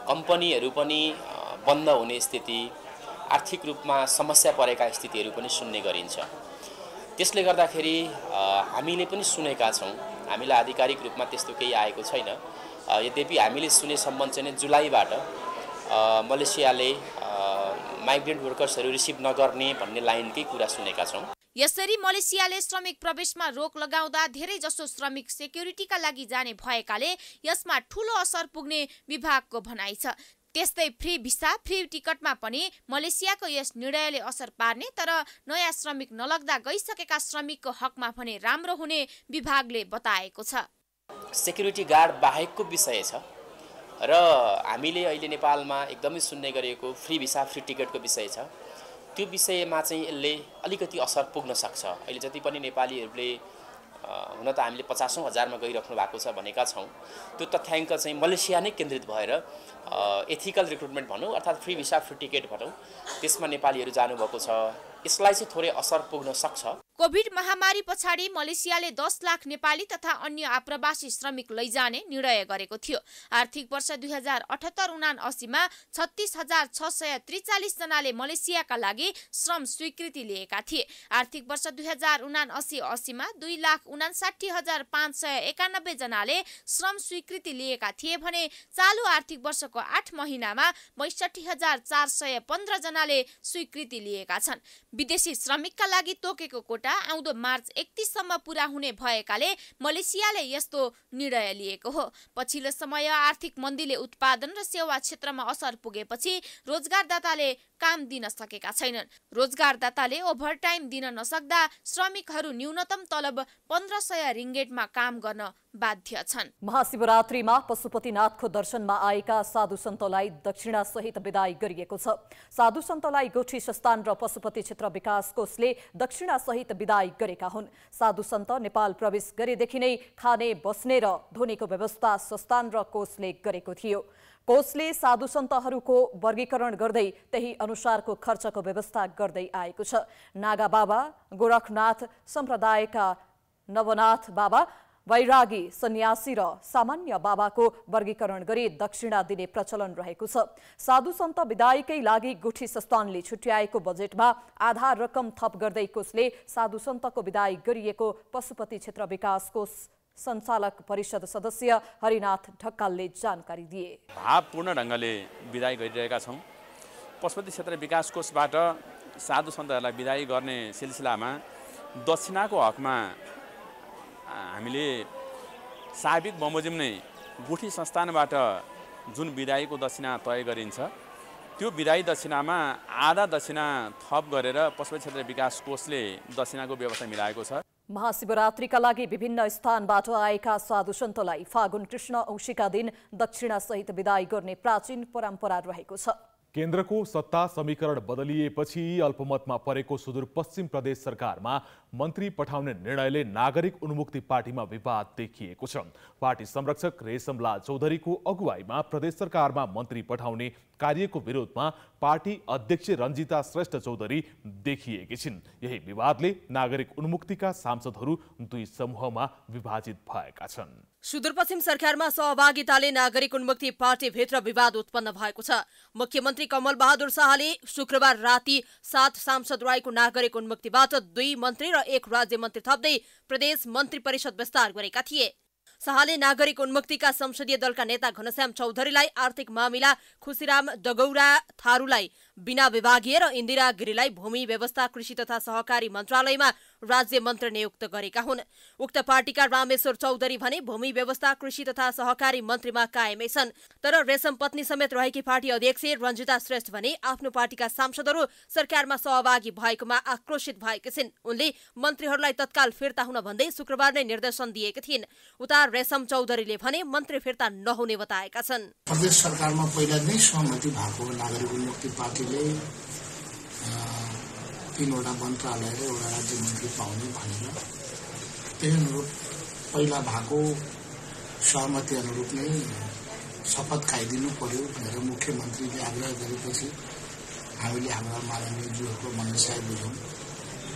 कम्पनीहरू पनि बन्द हुने स्थिति आर्थिक रूपमा समस्या परेका स्थितिहरू पनि सुन्ने गरिन्छ त्यसले गर्दाखेरि हामीले पनि सुनेका छौँ हामीलाई आधिकारिक रूपमा त्यस्तो केही आएको छैन यद्यपि हामीले सुने सम्बन्ध चाहिँ जुलाईबाट मलेसियाले माइग्रेन्ट वर्कर्सहरू रिसिभ नगर्ने भन्ने लाइनकै कुरा सुनेका छौँ यसरी मलेसियाले श्रमिक प्रवेशमा रोक लगाउँदा धेरैजसो श्रमिक सेक्युरिटीका लागि जाने भएकाले यसमा ठुलो असर पुग्ने विभागको भनाइ छ त्यस्तै फ्री भिसा फ्री टिकटमा पनि मलेसियाको यस निर्णयले असर पार्ने तर नयाँ श्रमिक नलग्दा गइसकेका श्रमिकको हकमा भने राम्रो हुने विभागले बताएको छ सेक्युरिटी गार्ड बाहेकको विषय छ र हामीले अहिले नेपालमा एकदमै सुन्ने गरेको फ्री भिसा फ्री टिकटको विषय छ त्यो विषयमा चाहिँ यसले अलिकति असर पुग्न सक्छ अहिले जति पनि नेपालीहरूले हुन त हामीले पचासौँ हजारमा गइराख्नु भएको छ भनेका छौँ त्यो तथ्याङ्क चाहिँ मलेसिया नै केन्द्रित भएर एथिकल रिक्रुटमेन्ट भनौँ अर्थात् फ्री भिसा फ्री टिकट भनौँ त्यसमा नेपालीहरू जानुभएको छ यसलाई चाहिँ थोरै असर पुग्न सक्छ कोभिड महामारी पछाडि मलेसियाले दस लाख नेपाली तथा अन्य आप्रवासी श्रमिक लैजाने निर्णय गरेको थियो आर्थिक वर्ष दुई हजार अठहत्तर उना असीमा छत्तिस हजार छ सय त्रिचालिसजनाले मलेसियाका लागि श्रम स्वीकृति लिएका थिए आर्थिक वर्ष दुई हजार उना असी असीमा दुई लाख उनासाठी हजार पाँच सय एकानब्बे जनाले श्रम स्वीकृति लिएका थिए भने चालु आर्थिक वर्षको आठ महिनामा बैसठी हजार चार सय पन्ध्रजनाले स्वीकृति लिएका छन् विदेशी श्रमिकका लागि तोकेको कोटा कोटा आउँदो मार्च एकतिससम्म पुरा हुने भएकाले मलेसियाले यस्तो निर्णय लिएको हो पछिल्लो समय आर्थिक मन्दीले उत्पादन र सेवा क्षेत्रमा असर पुगेपछि रोजगारदाताले काम दिन सकेका छैनन् रोजगारदाताले ओभरटाइम दिन नसक्दा श्रमिकहरू न्यूनतम तलब पन्ध्र सय रिङ्गेटमा काम गर्न बाध्य छन् महाशिवरात्रिमा पशुपतिनाथको दर्शनमा आएका साधु सन्तलाई दक्षिणासहित विदाई गरिएको छ साधु सन्तलाई गोठी संस्थान र पशुपति क्षेत्र विकास कोषले दक्षिणासहित विदाई गरेका हुन् साधु सन्त नेपाल प्रवेश गरेदेखि नै खाने बस्ने र धोनेको व्यवस्था संस्थान र कोषले गरेको थियो कोषले साधु सन्तहरूको वर्गीकरण गर्दै त्यही अनुसारको खर्चको व्यवस्था गर्दै आएको छ नागा बाबा गोरखनाथ सम्प्रदायका नवनाथ बाबा वैरागी सन्यासी र सामान्य बाबाको वर्गीकरण गरी दक्षिणा दिने प्रचलन रहेको छ साधु सन्त विदायकै लागि गुठी संस्थानले छुट्याएको बजेटमा आधार रकम थप गर्दै कोषले साधु सन्तको विदाई गरिएको पशुपति क्षेत्र विकास कोष सञ्चालक परिषद सदस्य हरिनाथ ढकालले जानकारी दिए भावपूर्ण ढङ्गले विदाई गरिरहेका छौँ पशुपति क्षेत्र विकास कोषबाट साधु सन्तहरूलाई विदाई गर्ने सिलसिलामा दक्षिणाको हकमा हामीले साबिक बमोजिम नै गुठी संस्थानबाट जुन विदाईको दक्षिणा तय गरिन्छ त्यो विदाई दक्षिणामा आधा दक्षिणा थप गरेर पशुपति क्षेत्र विकास कोषले दक्षिणाको व्यवस्था मिलाएको छ महाशिवरात्रिका लागि विभिन्न स्थानबाट आएका साधु सन्तलाई फागुन कृष्ण औँसीका दिन दक्षिणासहित विदाई गर्ने प्राचीन परम्परा रहेको छ केन्द्रको सत्ता समीकरण बदलिएपछि अल्पमतमा परेको सुदूरपश्चिम प्रदेश सरकारमा मन्त्री पठाउने निर्णयले नागरिक उन्मुक्ति पार्टीमा विवाद देखिएको छ पार्टी संरक्षक रेशमलाल चौधरीको अगुवाईमा प्रदेश सरकारमा मन्त्री पठाउने कार्यको विरोधमा पार्टी अध्यक्ष रञ्जिता श्रेष्ठ चौधरी देखिएकी छिन् यही विवादले नागरिक उन्मुक्तिका सांसदहरू दुई समूहमा विभाजित भएका छन् सुदूरपश्चिम सरकारमा सहभागिताले नागरिक उन्मुक्ति पार्टीभित्र विवाद उत्पन्न भएको छ मुख्यमन्त्री कमल बहादुर शाहले शुक्रबार राति सात सांसद राईको नागरिक उन्मुक्तिबाट दुई मन्त्री र एक राज्य मन्त्री थप्दै प्रदेश मन्त्री परिषद विस्तार गरेका थिए शाहले नागरिक उन्मुक्तिका संसदीय दलका नेता घनश्याम चौधरीलाई आर्थिक मामिला खुसीराम डगौरा थारूलाई बिना विभागीय र इन्दिरा गिरीलाई भूमि व्यवस्था कृषि तथा सहकारी मन्त्रालयमा राज्य मन्त्री नियुक्त गरेका हुन् उक्त पार्टीका रामेश्वर चौधरी भने भूमि व्यवस्था कृषि तथा सहकारी मन्त्रीमा कायमै छन् तर रेशम पत्नी समेत रहेकी पार्टी अध्यक्ष रञ्जिता श्रेष्ठ भने आफ्नो पार्टीका सांसदहरू सरकारमा सहभागी भएकोमा आक्रोशित भएका छिन् उनले मन्त्रीहरूलाई तत्काल फिर्ता हुन भन्दै शुक्रबार नै निर्देशन दिएका थिइन् उता रेशम चौधरीले भने मन्त्री फिर्ता नहुने बताएका छन् प्रदेश सरकारमा पहिला नै सहमति भएको नागरिक उन्मुक्ति पार्टीले तिनवटा मन्त्रालय र एउटा राज्य मन्त्री पाउने भनेर त्यही अनुरूप पहिला भएको सहमति अनुरूप नै शपथ खाइदिनु पर्यो भनेर मुख्यमन्त्रीले आग्रह गरेपछि हामीले हाम्रा माननीयज्यूहरूको मनसाय बुझौँ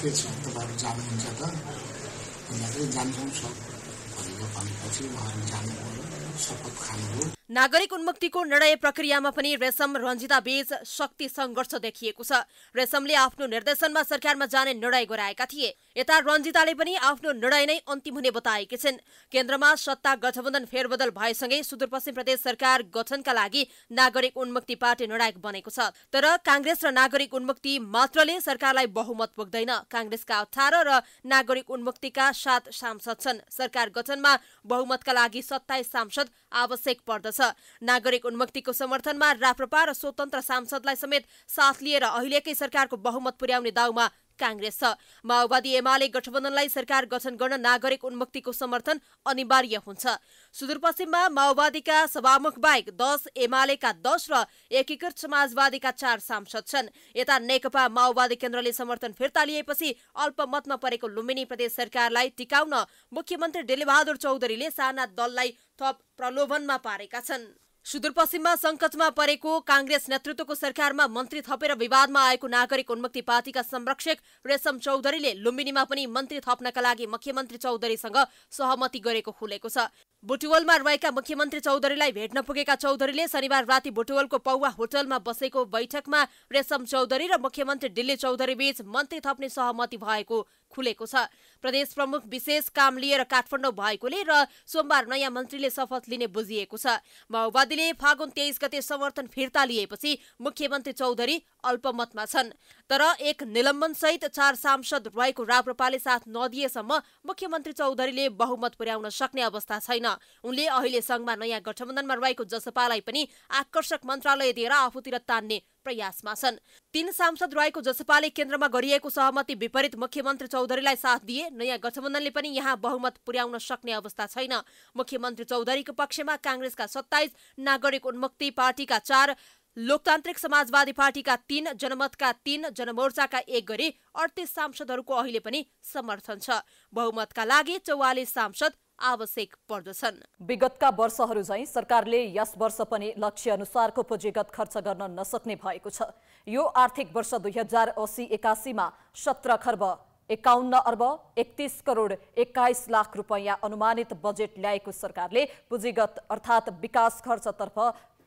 के छ तपाईँहरू जानुहुन्छ त भन्दाखेरि जान्छौँ सब भनेर भनेपछि उहाँहरू जानुभयो शपथ खानुभयो नागरिक उन्मुक्तिको निर्णय प्रक्रियामा पनि रेशम बेज शक्ति सङ्घर्ष देखिएको छ रेशमले आफ्नो निर्देशनमा सरकारमा जाने निर्णय गराएका थिए यता रञ्जिताले पनि आफ्नो निर्णय नै अन्तिम हुने बताएकी छिन् केन्द्रमा सत्ता गठबन्धन फेरबदल भएसँगै सुदूरपश्चिम प्रदेश सरकार गठनका लागि नागरिक उन्मुक्ति पार्टी निर्णायक बनेको छ तर काङ्ग्रेस र नागरिक उन्मुक्ति मात्रले सरकारलाई बहुमत पुग्दैन काङ्ग्रेसका अठार र नागरिक उन्मुक्तिका सात सांसद छन् सरकार गठनमा बहुमतका लागि सत्ताइस सांसद आवश्यक पर्दछ नागरिक उन्मुक्तिको समर्थनमा राप्रपा र स्वतन्त्र सांसदलाई समेत साथ लिएर अहिलेकै सरकारको बहुमत पुर्याउने दाउमा काङ्ग्रेस छ माओवादी एमाले गठबन्धनलाई सरकार गठन गर्न नागरिक उन्मुक्तिको समर्थन अनिवार्य हुन्छ सुदूरपश्चिममा माओवादीका सभामुख बाहेक दस एमालेका दस र एकीकृत समाजवादीका चार सांसद छन् यता नेकपा माओवादी केन्द्रले समर्थन फिर्ता लिएपछि अल्पमतमा परेको लुम्बिनी प्रदेश सरकारलाई टिकाउन मुख्यमन्त्री डेलीबहादुर चौधरीले साना दललाई थप प्रलोभनमा पारेका छन् सुदूरपश्चिममा संकटमा परेको काङ्ग्रेस नेतृत्वको सरकारमा मन्त्री थपेर विवादमा आएको नागरिक उन्मुक्ति पार्टीका संरक्षक रेशम चौधरीले लुम्बिनीमा पनि मन्त्री थप्नका लागि मुख्यमन्त्री चौधरीसँग सहमति गरेको खुलेको छ बुटुवलमा रहेका मुख्यमन्त्री चौधरीलाई भेट्न पुगेका चौधरीले शनिबार राति बुटुवलको पौवा होटलमा बसेको बैठकमा रेशम चौधरी र मुख्यमन्त्री दिल्ली चौधरीबीच मन्त्री थप्ने सहमति भएको खुलेको छ प्रदेश प्रमुख विशेष काम लिएर काठमाडौँ भएकोले र सोमबार नयाँ मन्त्रीले शपथ लिने बुझिएको छ माओवादीले फागुन तेइस गते समर्थन फिर्ता लिएपछि मुख्यमन्त्री चौधरी अल्पमतमा छन् तर एक निलम्बन सहित चार सांसद रहेको राप्रपाले साथ नदिएसम्म मुख्यमन्त्री चौधरीले बहुमत पुर्याउन सक्ने अवस्था छैन उनले अहिले सङ्घमा नयाँ गठबन्धनमा रहेको जसपालाई पनि आकर्षक मन्त्रालय दिएर आफूतिर तान्ने प्रयासमा छन् तीन सांसद रहेको जसपाले केन्द्रमा गरिएको सहमति विपरीत मुख्यमन्त्री चौधरीलाई साथ दिए नयाँ गठबन्धनले पनि यहाँ बहुमत पुर्याउन सक्ने अवस्था छैन मुख्यमन्त्री चौधरीको पक्षमा काङ्ग्रेसका सत्ताइस नागरिक उन्मुक्ति पार्टीका चार लोकतान्त्रिक समाजवादी पार्टीका तीन जनमतका तीन जनमोर्चाका एक गरी अडतिस सांसदहरूको अहिले पनि समर्थन छ बहुमतका लागि चौवालिस सांसद आवश्यक पर्दछन् विगतका वर्षहरू झैँ सरकारले यस वर्ष पनि लक्ष्य अनुसारको पुँजीगत खर्च गर्न नसक्ने भएको छ यो आर्थिक वर्ष दुई हजार असी एकासीमा सत्र खर्ब एकाउन्न अर्ब एकतिस करोड एक्काइस लाख रुपैयाँ अनुमानित बजेट ल्याएको सरकारले पुँजीगत अर्थात् विकास खर्चतर्फ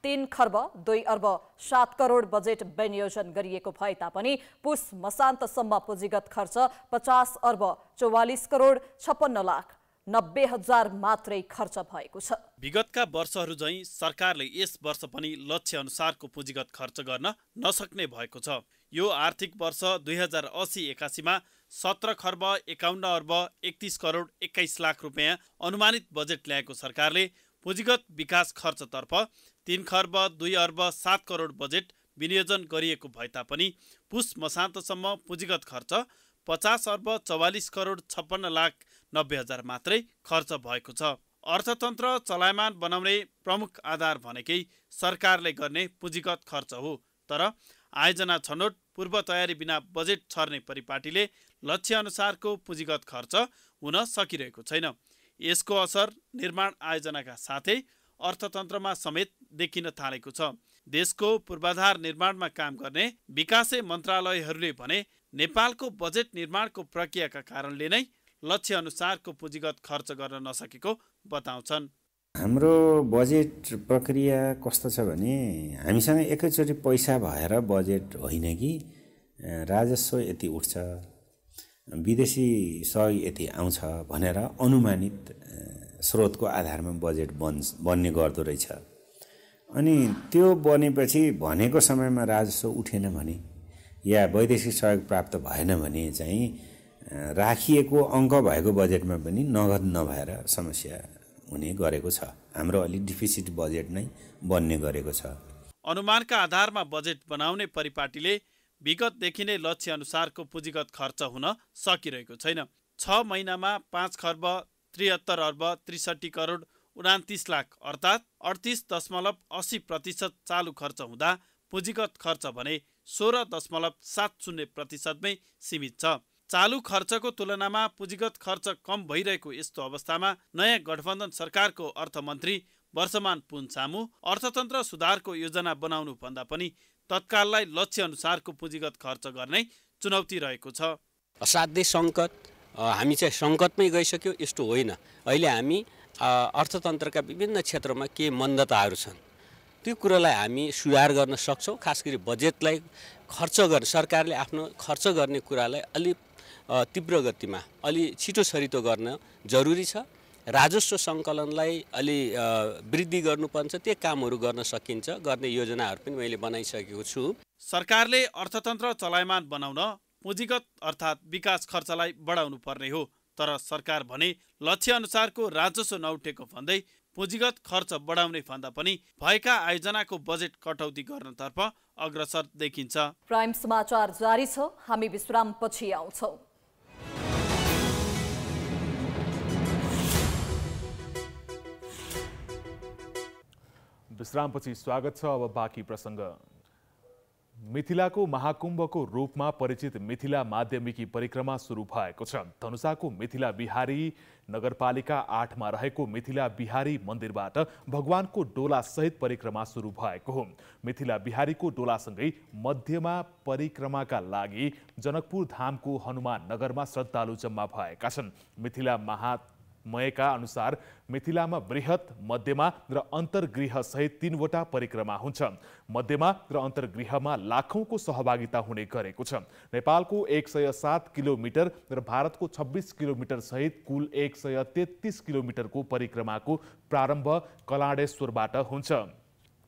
तीन खर्ब दुई अर्ब सात करोड बजेट विनियोजन गरिएको भए तापनि पुस मसान्तसम्म पुँजीगत खर्च पचास अर्ब चौवालिस करोड छप्पन्न लाख नब्बे हजार मात्रै खर्च भएको छ विगतका वर्षहरू झैँ सरकारले यस वर्ष पनि लक्ष्य अनुसारको पुँजीगत खर्च गर्न नसक्ने भएको छ यो आर्थिक वर्ष दुई हजार असी एकासीमा सत्र खर्ब एकाउन्न अर्ब एकतिस करोड एक्काइस लाख रुपियाँ अनुमानित बजेट ल्याएको सरकारले पुँजीगत विकास खर्चतर्फ तिन खर्ब दुई अर्ब सात करोड बजेट विनियोजन गरिएको भए तापनि पुस मसान्तसम्म पुँजीगत खर्च पचास अर्ब चौवालिस करोड छप्पन्न लाख नब्बे हजार मात्रै खर्च भएको छ अर्थतन्त्र चलायमान बनाउने प्रमुख आधार भनेकै सरकारले गर्ने पुँजीगत खर्च हो तर आयोजना छनौट पूर्व तयारी बिना बजेट छर्ने परिपाटीले लक्ष्यअनुसारको पुँजीगत खर्च हुन सकिरहेको छैन यसको असर निर्माण आयोजनाका साथै अर्थतन्त्रमा समेत देखिन थालेको छ देशको पूर्वाधार निर्माणमा काम गर्ने विकासे मन्त्रालयहरूले भने नेपालको बजेट निर्माणको प्रक्रियाका कारणले नै लक्ष्य अनुसारको पुँजीगत खर्च गर्न नसकेको बताउँछन् हाम्रो बजेट प्रक्रिया कस्तो छ भने हामीसँग एकैचोटि पैसा भएर बजेट होइन कि राजस्व यति उठ्छ विदेशी सहयोग यति आउँछ भनेर अनुमानित स्रोतको आधारमा बजेट बन् बन्ने गर्दो रहेछ अनि त्यो बनेपछि भनेको समयमा राजस्व उठेन भने या वैदेशिक सहयोग प्राप्त भएन भने चाहिँ राखिएको अङ्क भएको बजेटमा पनि नगद नभएर समस्या हुने गरेको छ हाम्रो अलिक डिफिसिट बजेट नै बन्ने गरेको छ अनुमानका आधारमा बजेट बनाउने परिपाटीले विगतदेखि नै लक्ष्य अनुसारको पुँजीगत खर्च हुन सकिरहेको छैन छ महिनामा पाँच खर्ब त्रिहत्तर अर्ब त्रिसठी करोड उनातिस लाख अर्थात् अडतिस दशमलव असी प्रतिशत चालु खर्च हुँदा पुँजीगत खर्च भने सोह्र दशमलव सात शून्य प्रतिशतमै सीमित छ चालु खर्चको तुलनामा पुँजीगत खर्च कम भइरहेको यस्तो अवस्थामा नयाँ गठबन्धन सरकारको अर्थमन्त्री वर्षमान पुन सामु अर्थतन्त्र सुधारको योजना बनाउनु भन्दा पनि तत्काललाई लक्ष्य अनुसारको पुँजीगत खर्च गर्ने चुनौती रहेको छ असाध्य सङ्कट हामी चाहिँ सङ्कटमै गइसक्यो यस्तो होइन अहिले हामी अर्थतन्त्रका विभिन्न क्षेत्रमा के मन्दताहरू छन् त्यो कुरालाई हामी सुधार गर्न सक्छौँ खास गरी बजेटलाई खर्च गर्ने सरकारले आफ्नो खर्च गर्ने कुरालाई अलिक तीव्र गतिमा अलि छिटो छरितो गर्न जरुरी छ राजस्व सङ्कलनलाई अलि वृद्धि गर्नुपर्छ त्यो कामहरू गर्न सकिन्छ गर्ने योजनाहरू पनि मैले बनाइसकेको छु सरकारले अर्थतन्त्र चलायमान बनाउन पुँजीगत अर्थात् विकास खर्चलाई बढाउनु पर्ने हो तर सरकार भने लक्ष्य अनुसारको राजस्व नउठेको भन्दै पुँजीगत खर्च बढाउने भन्दा पनि भएका आयोजनाको बजेट कटौती गर्नतर्फ अग्रसर देखिन्छ प्राइम समाचार जारी छ हामी पछि आउँछौँ विश्रामपछि स्वागत छ अब बाँकी प्रसङ्ग मिथिलाको महाकुम्भको रूपमा परिचित मिथिला माध्यमिकी परिक्रमा सुरु भएको छ धनुषाको मिथिला बिहारी नगरपालिका आठमा रहेको मिथिला बिहारी मन्दिरबाट भगवानको डोलासहित परिक्रमा सुरु भएको हो मिथिला बिहारीको डोलासँगै मध्यमा परिक्रमाका लागि जनकपुर धामको हनुमान नगरमा श्रद्धालु जम्मा भएका छन् मिथिला महा मयका अनुसार मिथिलामा वृहत मध्यमा र सहित तिनवटा परिक्रमा हुन्छ मध्यमा र अन्तर्गृहमा लाखौँको सहभागिता हुने गरेको छ नेपालको एक सय सात किलोमिटर र भारतको छब्बिस सहित कुल एक सय तेत्तिस किलोमिटरको परिक्रमाको प्रारम्भ कलाडेश्वरबाट हुन्छ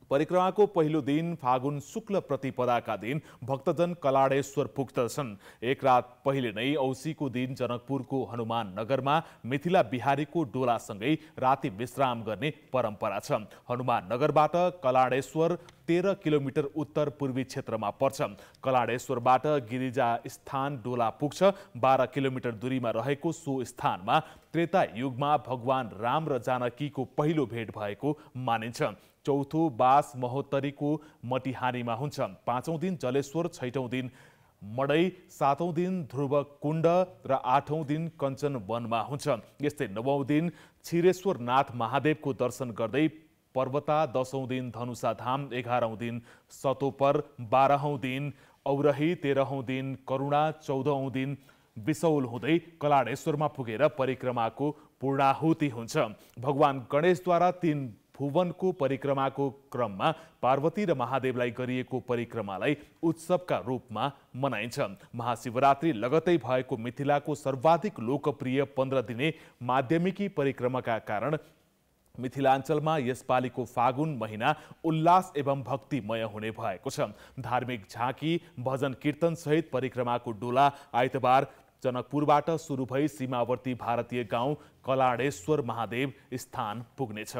परिक्रमाको पहिलो दिन फागुन शुक्ल प्रतिपदाका दिन भक्तजन कलाडेश्वर पुग्दछन् एक रात पहिले नै औसीको दिन जनकपुरको हनुमान नगरमा मिथिला बिहारीको डोलासँगै राति विश्राम गर्ने परम्परा छ हनुमान नगरबाट कलाडेश्वर तेह्र किलोमिटर उत्तर पूर्वी क्षेत्रमा पर्छ कलाडेश्वरबाट गिरिजा स्थान डोला पुग्छ बाह्र किलोमिटर दूरीमा रहेको सो स्थानमा त्रेता युगमा भगवान राम र जानकीको पहिलो भेट भएको मानिन्छ चौथो बास महोत्तरीको मटिहारीमा हुन्छ पाँचौँ दिन जलेश्वर छैटौँ दिन मडै सातौँ दिन ध्रुवकुण्ड र आठौँ दिन कञ्चन वनमा हुन्छ यस्तै नवौँ दिन छिरेश्वरनाथ महादेवको दर्शन गर्दै पर्वता दसौँ दिन धनुषा धाम एघारौँ दिन सतोपर बाह्रौँ दिन औरही तेह्रौँ दिन करुणा चौधौँ दिन बिसौल हुँदै कलाडेश्वरमा पुगेर परिक्रमाको पूर्णाहुति हुन्छ भगवान गणेशद्वारा तिन भुवनको परिक्रमाको क्रममा पार्वती र महादेवलाई गरिएको परिक्रमालाई उत्सवका रूपमा मनाइन्छ महाशिवरात्रि लगतै भएको मिथिलाको सर्वाधिक लोकप्रिय पन्ध्र दिने माध्यमिकी परिक्रमाका कारण मिथिलाञ्चलमा यसपालिको फागुन महिना उल्लास एवं भक्तिमय हुने भएको छ धार्मिक झाँकी भजन कीर्तन कीर्तनसहित परिक्रमाको डोला आइतबार जनकपुरबाट सुरु भई सीमावर्ती भारतीय गाउँ कलाडेश्वर महादेव स्थान पुग्नेछ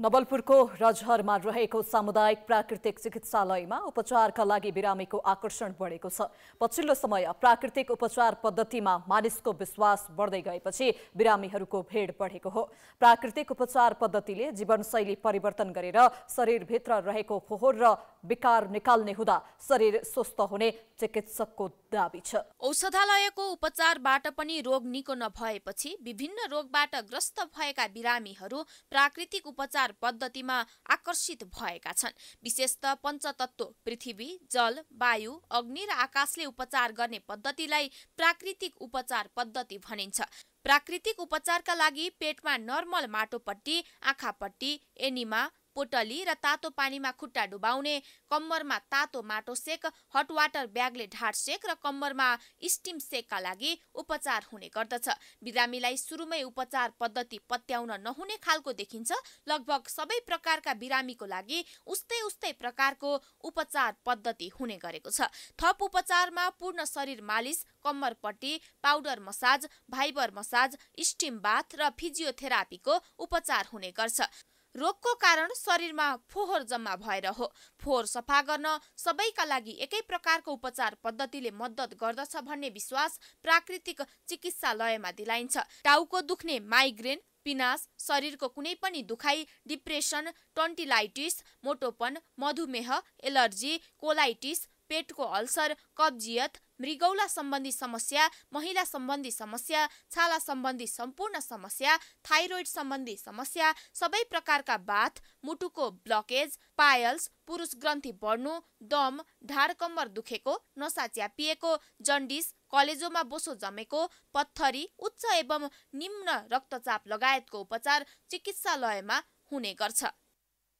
नवलपुरको रजहरमा रहेको सामुदायिक प्राकृतिक चिकित्सालयमा उपचारका लागि बिरामीको आकर्षण बढेको छ पछिल्लो समय प्राकृतिक उपचार पद्धतिमा मानिसको विश्वास बढ्दै गएपछि बिरामीहरूको भेड बढेको हो प्राकृतिक उपचार पद्धतिले जीवनशैली परिवर्तन गरेर शरीरभित्र रहेको फोहोर र विकार निकाल्ने हुँदा शरीर स्वस्थ हुने चिकित्सकको दावी छ औषधालयको उपचारबाट पनि रोग निको नभएपछि विभिन्न रोगबाट ग्रस्त भएका बिरामीहरू प्राकृतिक उपचार पद्धतिमा आकर्षित भएका छन् विशेष त पञ्चतत्व पृथ्वी जल वायु अग्नि र आकाशले उपचार गर्ने पद्धतिलाई प्राकृतिक उपचार पद्धति भनिन्छ प्राकृतिक उपचारका लागि पेटमा नर्मल माटोपट्टि आँखापट्टि एनिमा पोटली र तातो पानीमा खुट्टा डुबाउने कम्मरमा तातो माटो सेक हट वाटर ब्यागले ढाड सेक र कम्मरमा स्टिम सेकका लागि उपचार हुने गर्दछ बिरामीलाई सुरुमै उपचार पद्धति पत्याउन नहुने खालको देखिन्छ लगभग सबै प्रकारका बिरामीको लागि उस्तै उस्तै प्रकारको उपचार पद्धति हुने गरेको छ थप उपचारमा पूर्ण शरीर मालिस कम्मरपट्टि पाउडर मसाज भाइबर मसाज स्टिम बाथ र फिजियोथेरापीको उपचार हुने गर्छ रोगको कारण शरीरमा फोहोर जम्मा भएर हो फोहोर सफा गर्न सबैका लागि एकै प्रकारको उपचार पद्धतिले मद्दत गर्दछ भन्ने विश्वास प्राकृतिक चिकित्सालयमा दिलाइन्छ टाउको दुख्ने माइग्रेन पिनास शरीरको कुनै पनि दुखाइ डिप्रेसन टन्टिलाइटिस मोटोपन मधुमेह एलर्जी कोलाइटिस पेटको अल्सर कब्जियत मृगौला सम्बन्धी समस्या महिला सम्बन्धी समस्या छाला सम्बन्धी सम्पूर्ण समस्या थाइरोइड सम्बन्धी समस्या सबै प्रकारका बाथ मुटुको ब्लकेज पायल्स पुरुष ग्रन्थि बढ्नु दम ढाड कम्बर दुखेको नसा च्यापिएको जन्डिस कलेजोमा बोसो जमेको पत्थरी उच्च एवं निम्न रक्तचाप लगायतको उपचार चिकित्सालयमा हुने गर्छ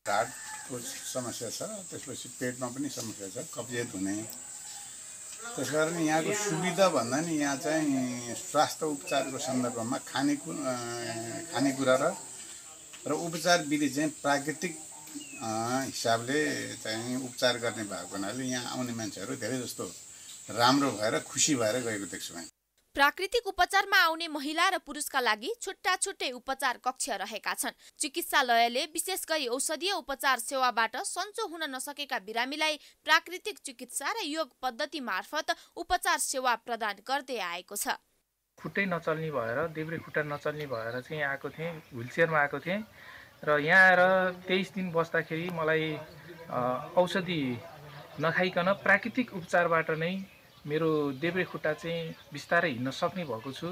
ढाडको समस्या छ त्यसपछि पेटमा पनि समस्या छ कब्जियत हुने त्यस कारण यहाँको सुविधा भन्दा नि यहाँ चाहिँ स्वास्थ्य उपचारको सन्दर्भमा खानेकु खानेकुरा र र उपचार विधि चाहिँ प्राकृतिक हिसाबले चाहिँ उपचार गर्ने भएको हुनाले यहाँ आउने मान्छेहरू धेरै जस्तो राम्रो भएर खुसी भएर गएको देख्छु हामी प्राकृतिक उपचारमा आउने महिला र पुरुषका लागि छुट्टा छुट्टै उपचार कक्ष रहेका छन् चिकित्सालयले विशेष गरी औषधीय उपचार सेवाबाट सन्चो हुन नसकेका बिरामीलाई प्राकृतिक चिकित्सा र योग पद्धति मार्फत उपचार सेवा प्रदान गर्दै आएको छ खुट्टै नचल्ने भएर देब्रे खुट्टा नचल्ने भएर चाहिँ आएको थिएँ ह्विलचेयरमा आएको थिएँ र यहाँ आएर तेइस दिन बस्दाखेरि मलाई औषधि नखाइकन प्राकृतिक उपचारबाट नै मेरो देब्रे खुट्टा चाहिँ बिस्तारै हिँड्न सक्ने भएको छु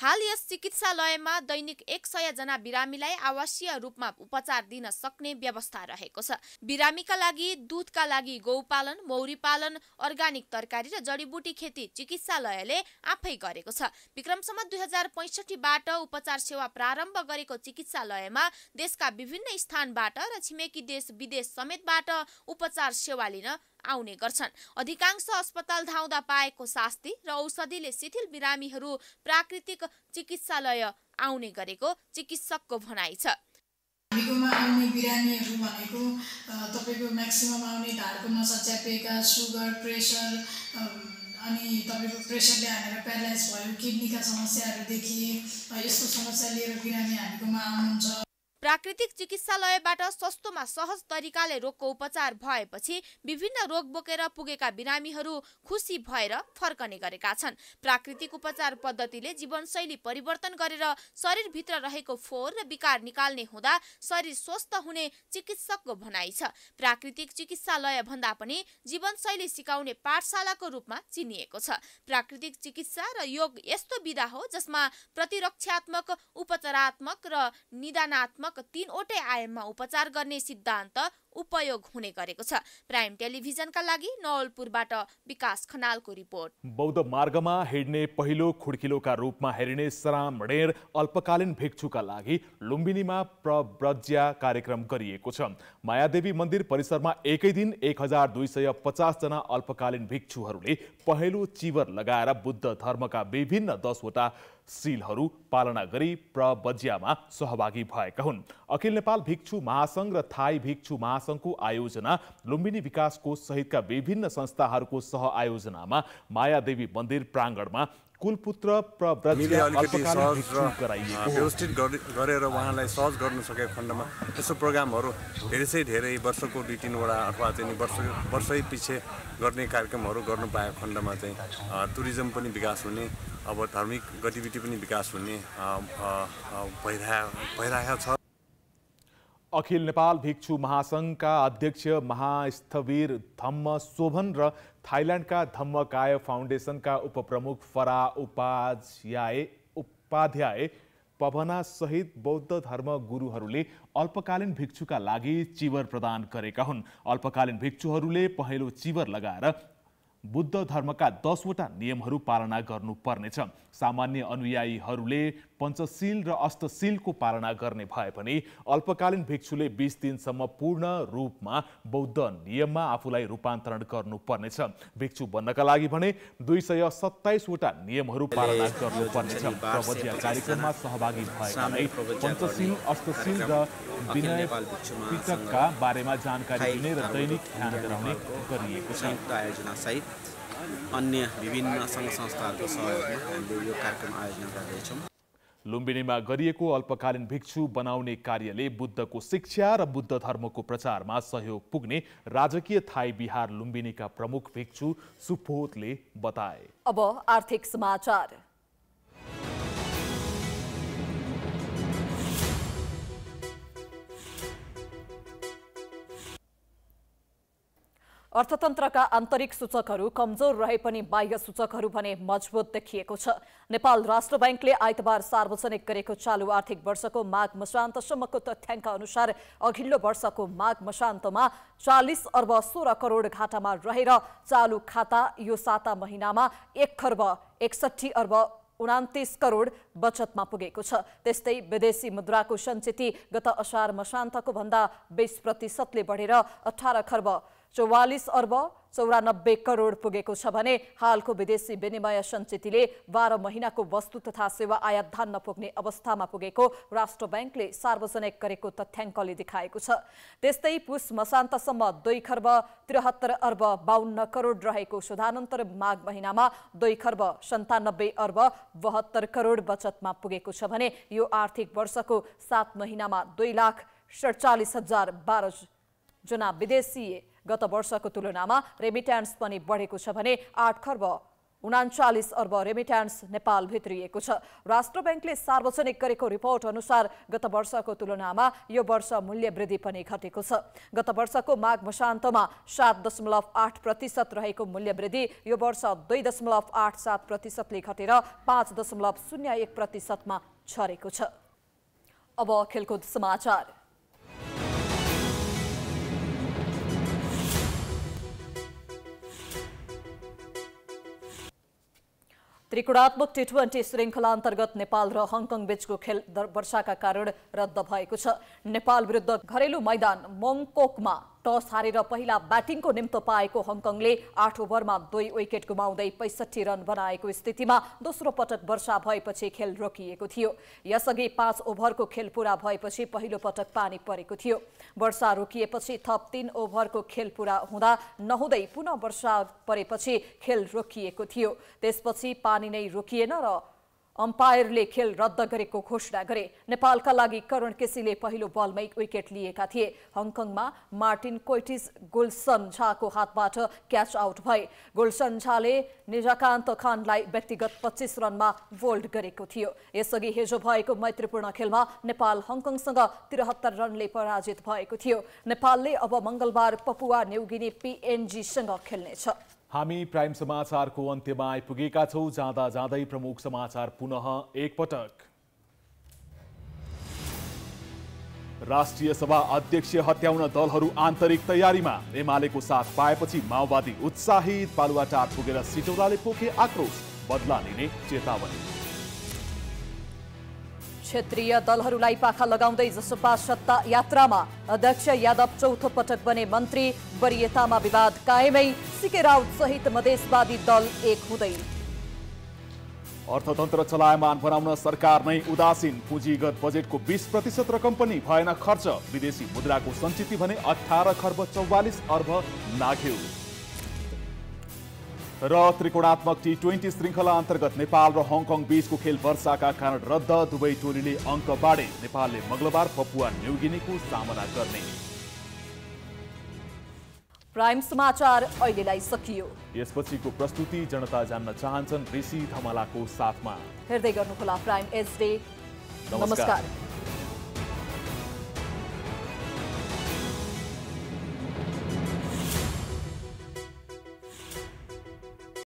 हाल यस चिकित्सालयमा दैनिक एक सय जना बिरामीलाई आवासीय रूपमा उपचार दिन सक्ने व्यवस्था रहेको छ बिरामीका लागि दुधका लागि गौपालन मौरी पालन अर्ग्यानिक तरकारी र जडीबुटी खेती चिकित्सालयले आफै गरेको छ विक्रमसम्म दुई हजार पैँसठीबाट उपचार सेवा प्रारम्भ गरेको चिकित्सालयमा देशका विभिन्न स्थानबाट र छिमेकी देश विदेश समेतबाट उपचार सेवा लिन आउने गर्छन् अधिकांश अस्पताल धाउँदा पाएको शास्ति र औषधिले शिथिल बिरामीहरू प्राकृतिक चिकित्सालय आउने गरेको चिकित्सकको भनाइ छ हामीकोमा आउने बिरामीहरू भनेको तपाईँको म्याक्सिमम् आउने ढाडको नसा च्यापिएका सुगर प्रेसर अनि तपाईँको प्रेसरले हानेर प्यारालाइज भयो किडनीका समस्याहरू देखिए यस्तो समस्या लिएर बिरामी हामीकोमा आउनुहुन्छ प्राकृतिक चिकित्सालयबाट सस्तोमा सहज तरिकाले रोगको उपचार भएपछि विभिन्न रोग बोकेर पुगेका बिरामीहरू खुसी भएर फर्कने गरेका छन् प्राकृतिक उपचार पद्धतिले जीवनशैली परिवर्तन गरेर शरीरभित्र रहेको फोहोर र विकार निकाल्ने हुँदा शरीर स्वस्थ हुने चिकित्सकको भनाइ छ प्राकृतिक चिकित्सालय भन्दा पनि जीवनशैली सिकाउने पाठशालाको रूपमा चिनिएको छ प्राकृतिक चिकित्सा र योग यस्तो विधा हो जसमा प्रतिरक्षात्मक उपचारात्मक र निदानात्मक नामात्मक तीनवटै आयाममा उपचार गर्ने सिद्धान्त उपयोग हुने गरेको छ प्राइम टेलिभिजनका लागि नवलपुरबाट विकास खनालको रिपोर्ट बौद्ध मार्गमा हिँड्ने पहिलो खुड्किलोका रूपमा हेरिने सराम अल्पकालीन भिक्षुका लागि लुम्बिनीमा प्रव्रज्या कार्यक्रम गरिएको छ मायादेवी मन्दिर परिसरमा एकै दिन एक हजार दुई सय पचासजना अल्पकालीन भिक्षुहरूले पहेलो चिवर लगाएर बुद्ध धर्मका विभिन्न दसवटा सिलहरू पालना गरी प्रवज्यामा सहभागी भएका हुन् अखिल नेपाल भिक्षु महासङ्घ र थाई भिक्षु महासङ्घ महासङ्घको आयोजना लुम्बिनी विकास कोष सहितका विभिन्न संस्थाहरूको सह आयोजनामा मायादेवी मन्दिर प्राङ्गणमा कुलपुत्र व्यवस्थित गरेर उहाँलाई सहज गर्न सकेको खण्डमा यसो प्रोग्रामहरू धेरै से धेरै वर्षको दुई तिनवटा अथवा चाहिँ वर्ष वर्षै पछि गर्ने कार्यक्रमहरू गर्नु पाएको खण्डमा चाहिँ टुरिज्म पनि विकास हुने अब धार्मिक गतिविधि पनि विकास हुने भइरह भइरहेको छ अखिल नेपाल भिक्षु महासङ्घका अध्यक्ष महास्थवीर धम्म शोभन र थाइल्यान्डका धम्मकाय फाउन्डेसनका उपप्रमुख फरा उपाध्याय उपाध्याय सहित बौद्ध धर्म गुरुहरूले अल्पकालीन भिक्षुका लागि चिवर प्रदान गरेका हुन् अल्पकालीन भिक्षुहरूले पहेँलो चिवर लगाएर बुद्ध धर्मका दसवटा नियमहरू पालना गर्नुपर्नेछ सामान्य अनुयायीहरूले पञ्चशील र अष्टशीलको पालना गर्ने भए पनि अल्पकालीन भिक्षुले बिस दिनसम्म पूर्ण रूपमा बौद्ध नियममा आफूलाई रूपान्तरण गर्नुपर्नेछ भिक्षु बन्नका लागि भने दुई सय सत्ताइसवटा नियमहरू पालना गर्नुपर्नेछ कार्यक्रममा सहभागी भएकाले पञ्चशील अष्टशील र विनय पिटकका बारेमा जानकारी दिने र दैनिक ध्यान गराउने गरिएको छ अन्य विभिन्न सङ्घ संस्थाहरूको सहयोगमा हामीले यो कार्यक्रम आयोजना गर्दैछौँ लुम्बिनीमा गरिएको अल्पकालीन भिक्षु बनाउने कार्यले बुद्धको शिक्षा र बुद्ध धर्मको प्रचारमा सहयोग पुग्ने राजकीय थाई बिहार लुम्बिनीका प्रमुख भिक्षु सुपोतले बताए अब आर्थिक समाचार अर्थतन्त्रका आन्तरिक सूचकहरू कमजोर रहे पनि बाह्य सूचकहरू भने मजबुत देखिएको छ नेपाल राष्ट्र ब्याङ्कले आइतबार सार्वजनिक गरेको चालु आर्थिक वर्षको माघ मसान्तसम्मको तथ्याङ्क अनुसार अघिल्लो वर्षको माघ मसान्तमा चालिस अर्ब सोह्र करोड घाटामा रहेर चालु खाता यो साता महिनामा एक खर्ब एकसठी अर्ब उनातिस करोड बचतमा पुगेको छ त्यस्तै विदेशी मुद्राको सञ्चिति गत असार मसान्तको भन्दा बिस प्रतिशतले बढेर अठार खर्ब चौवालिस अर्ब चौरानब्बे करोड पुगेको छ भने हालको विदेशी विनिमय सञ्चितले बाह्र महिनाको वस्तु तथा सेवा आयात धान नपुग्ने अवस्थामा पुगेको राष्ट्र ब्याङ्कले सार्वजनिक गरेको तथ्याङ्कले देखाएको छ त्यस्तै पुस मसान्तसम्म दुई खर्ब त्रिहत्तर अर्ब बाहन्न करोड रहेको शोधानन्तर माघ महिनामा दुई खर्ब सन्तानब्बे अर्ब बहत्तर करोड बचतमा पुगेको छ भने यो आर्थिक वर्षको सात महिनामा दुई लाख सडचालिस हजार बाह्र जना विदेशी गत वर्षको तुलनामा रेमिट्यान्स पनि बढेको छ भने आठ खर्ब उनाचालिस अर्ब रेमिट्यान्स नेपाल भित्रिएको छ राष्ट्र ब्याङ्कले सार्वजनिक गरेको रिपोर्ट अनुसार गत वर्षको तुलनामा यो वर्ष मूल्य वृद्धि पनि घटेको छ गत वर्षको माघ मसान्तमा सात दशमलव आठ प्रतिशत रहेको मूल्य वृद्धि यो वर्ष दुई दशमलव आठ सात प्रतिशतले घटेर पाँच दशमलव शून्य एक प्रतिशतमा छरेको छ अब खेलकुद समाचार त्रिकोणात्मक टी ट्वेन्टी श्रृङ्खला अन्तर्गत नेपाल र हङकङ बीचको खेल वर्षाका कारण रद्द भएको छ नेपाल विरुद्ध घरेलु मैदान मङकोकमा टस हारेर पहिला ब्याटिङको निम्तो पाएको हङकङले आठ ओभरमा दुई विकेट गुमाउँदै पैसठी रन बनाएको स्थितिमा दोस्रो पटक वर्षा भएपछि खेल रोकिएको थियो यसअघि पाँच ओभरको खेल पूरा भएपछि पहिलो पटक पानी परेको थियो वर्षा रोकिएपछि थप तीन ओभरको खेल पूरा हुँदा नहुँदै पुनः वर्षा परेपछि खेल रोकिएको थियो त्यसपछि पानी नै रोकिएन र अम्पायरले खेल रद्द गरेको घोषणा गरे नेपालका लागि करण केसीले पहिलो बलमै विकेट लिएका थिए हङकङमा मार्टिन कोइटिस गुलसन झाको हातबाट क्याच आउट भए गुलसन झाले निजाकान्त खानलाई व्यक्तिगत पच्चिस रनमा बोल्ड गरेको थियो यसअघि हिजो भएको मैत्रीपूर्ण खेलमा नेपाल हङकङसँग त्रिहत्तर रनले पराजित भएको थियो नेपालले अब मङ्गलबार पपुवा न्युगिनी पिएनजीसँग खेल्नेछ हामी प्राइम समाचारको अन्त्यमा आइपुगेका छौँ जाँदा जाँदै प्रमुख समाचार पुनः एकपटक राष्ट्रिय सभा अध्यक्ष हत्याउन दलहरू आन्तरिक तयारीमा एमालेको साथ पाएपछि माओवादी उत्साहित बालुवाटार पुगेर सिटौलाले पोखे आक्रोश बदला लिने चेतावनी क्षेत्रीय दलहरूलाई पाखा लगाउँदै जसपा सत्ता यात्रामा अध्यक्ष यादव चौथो पटक बने मन्त्री वरियतामा विवाद कायमै सिके राउत सहित मधेसवादी दल एक हुँदै अर्थतन्त्र चलायमान बनाउन सरकार नै उदासीन पुँजीगत बजेटको बिस प्रतिशत रकम पनि भएन खर्च विदेशी मुद्राको सञ्चित भने अठार खर्ब चौवालिस अर्ब नाघ्यो र त्रिकोणात्मक टी ट्वेन्टी श्रृङ्खला अन्तर्गत नेपाल र हङकङ बीचको खेल वर्षाका कारण रद्द दुवै टोलीले अङ्क बाँडे नेपालले मङ्गलबार पपुवा न्युगिनीको सामना गर्ने प्राइम समाचार अहिलेलाई सकियो यसपछिको प्रस्तुति जनता जान्न चाहन्छन् ऋषि धमलाको साथमा हेर्दै गर्नुहोला प्राइम एज डे नमस्कार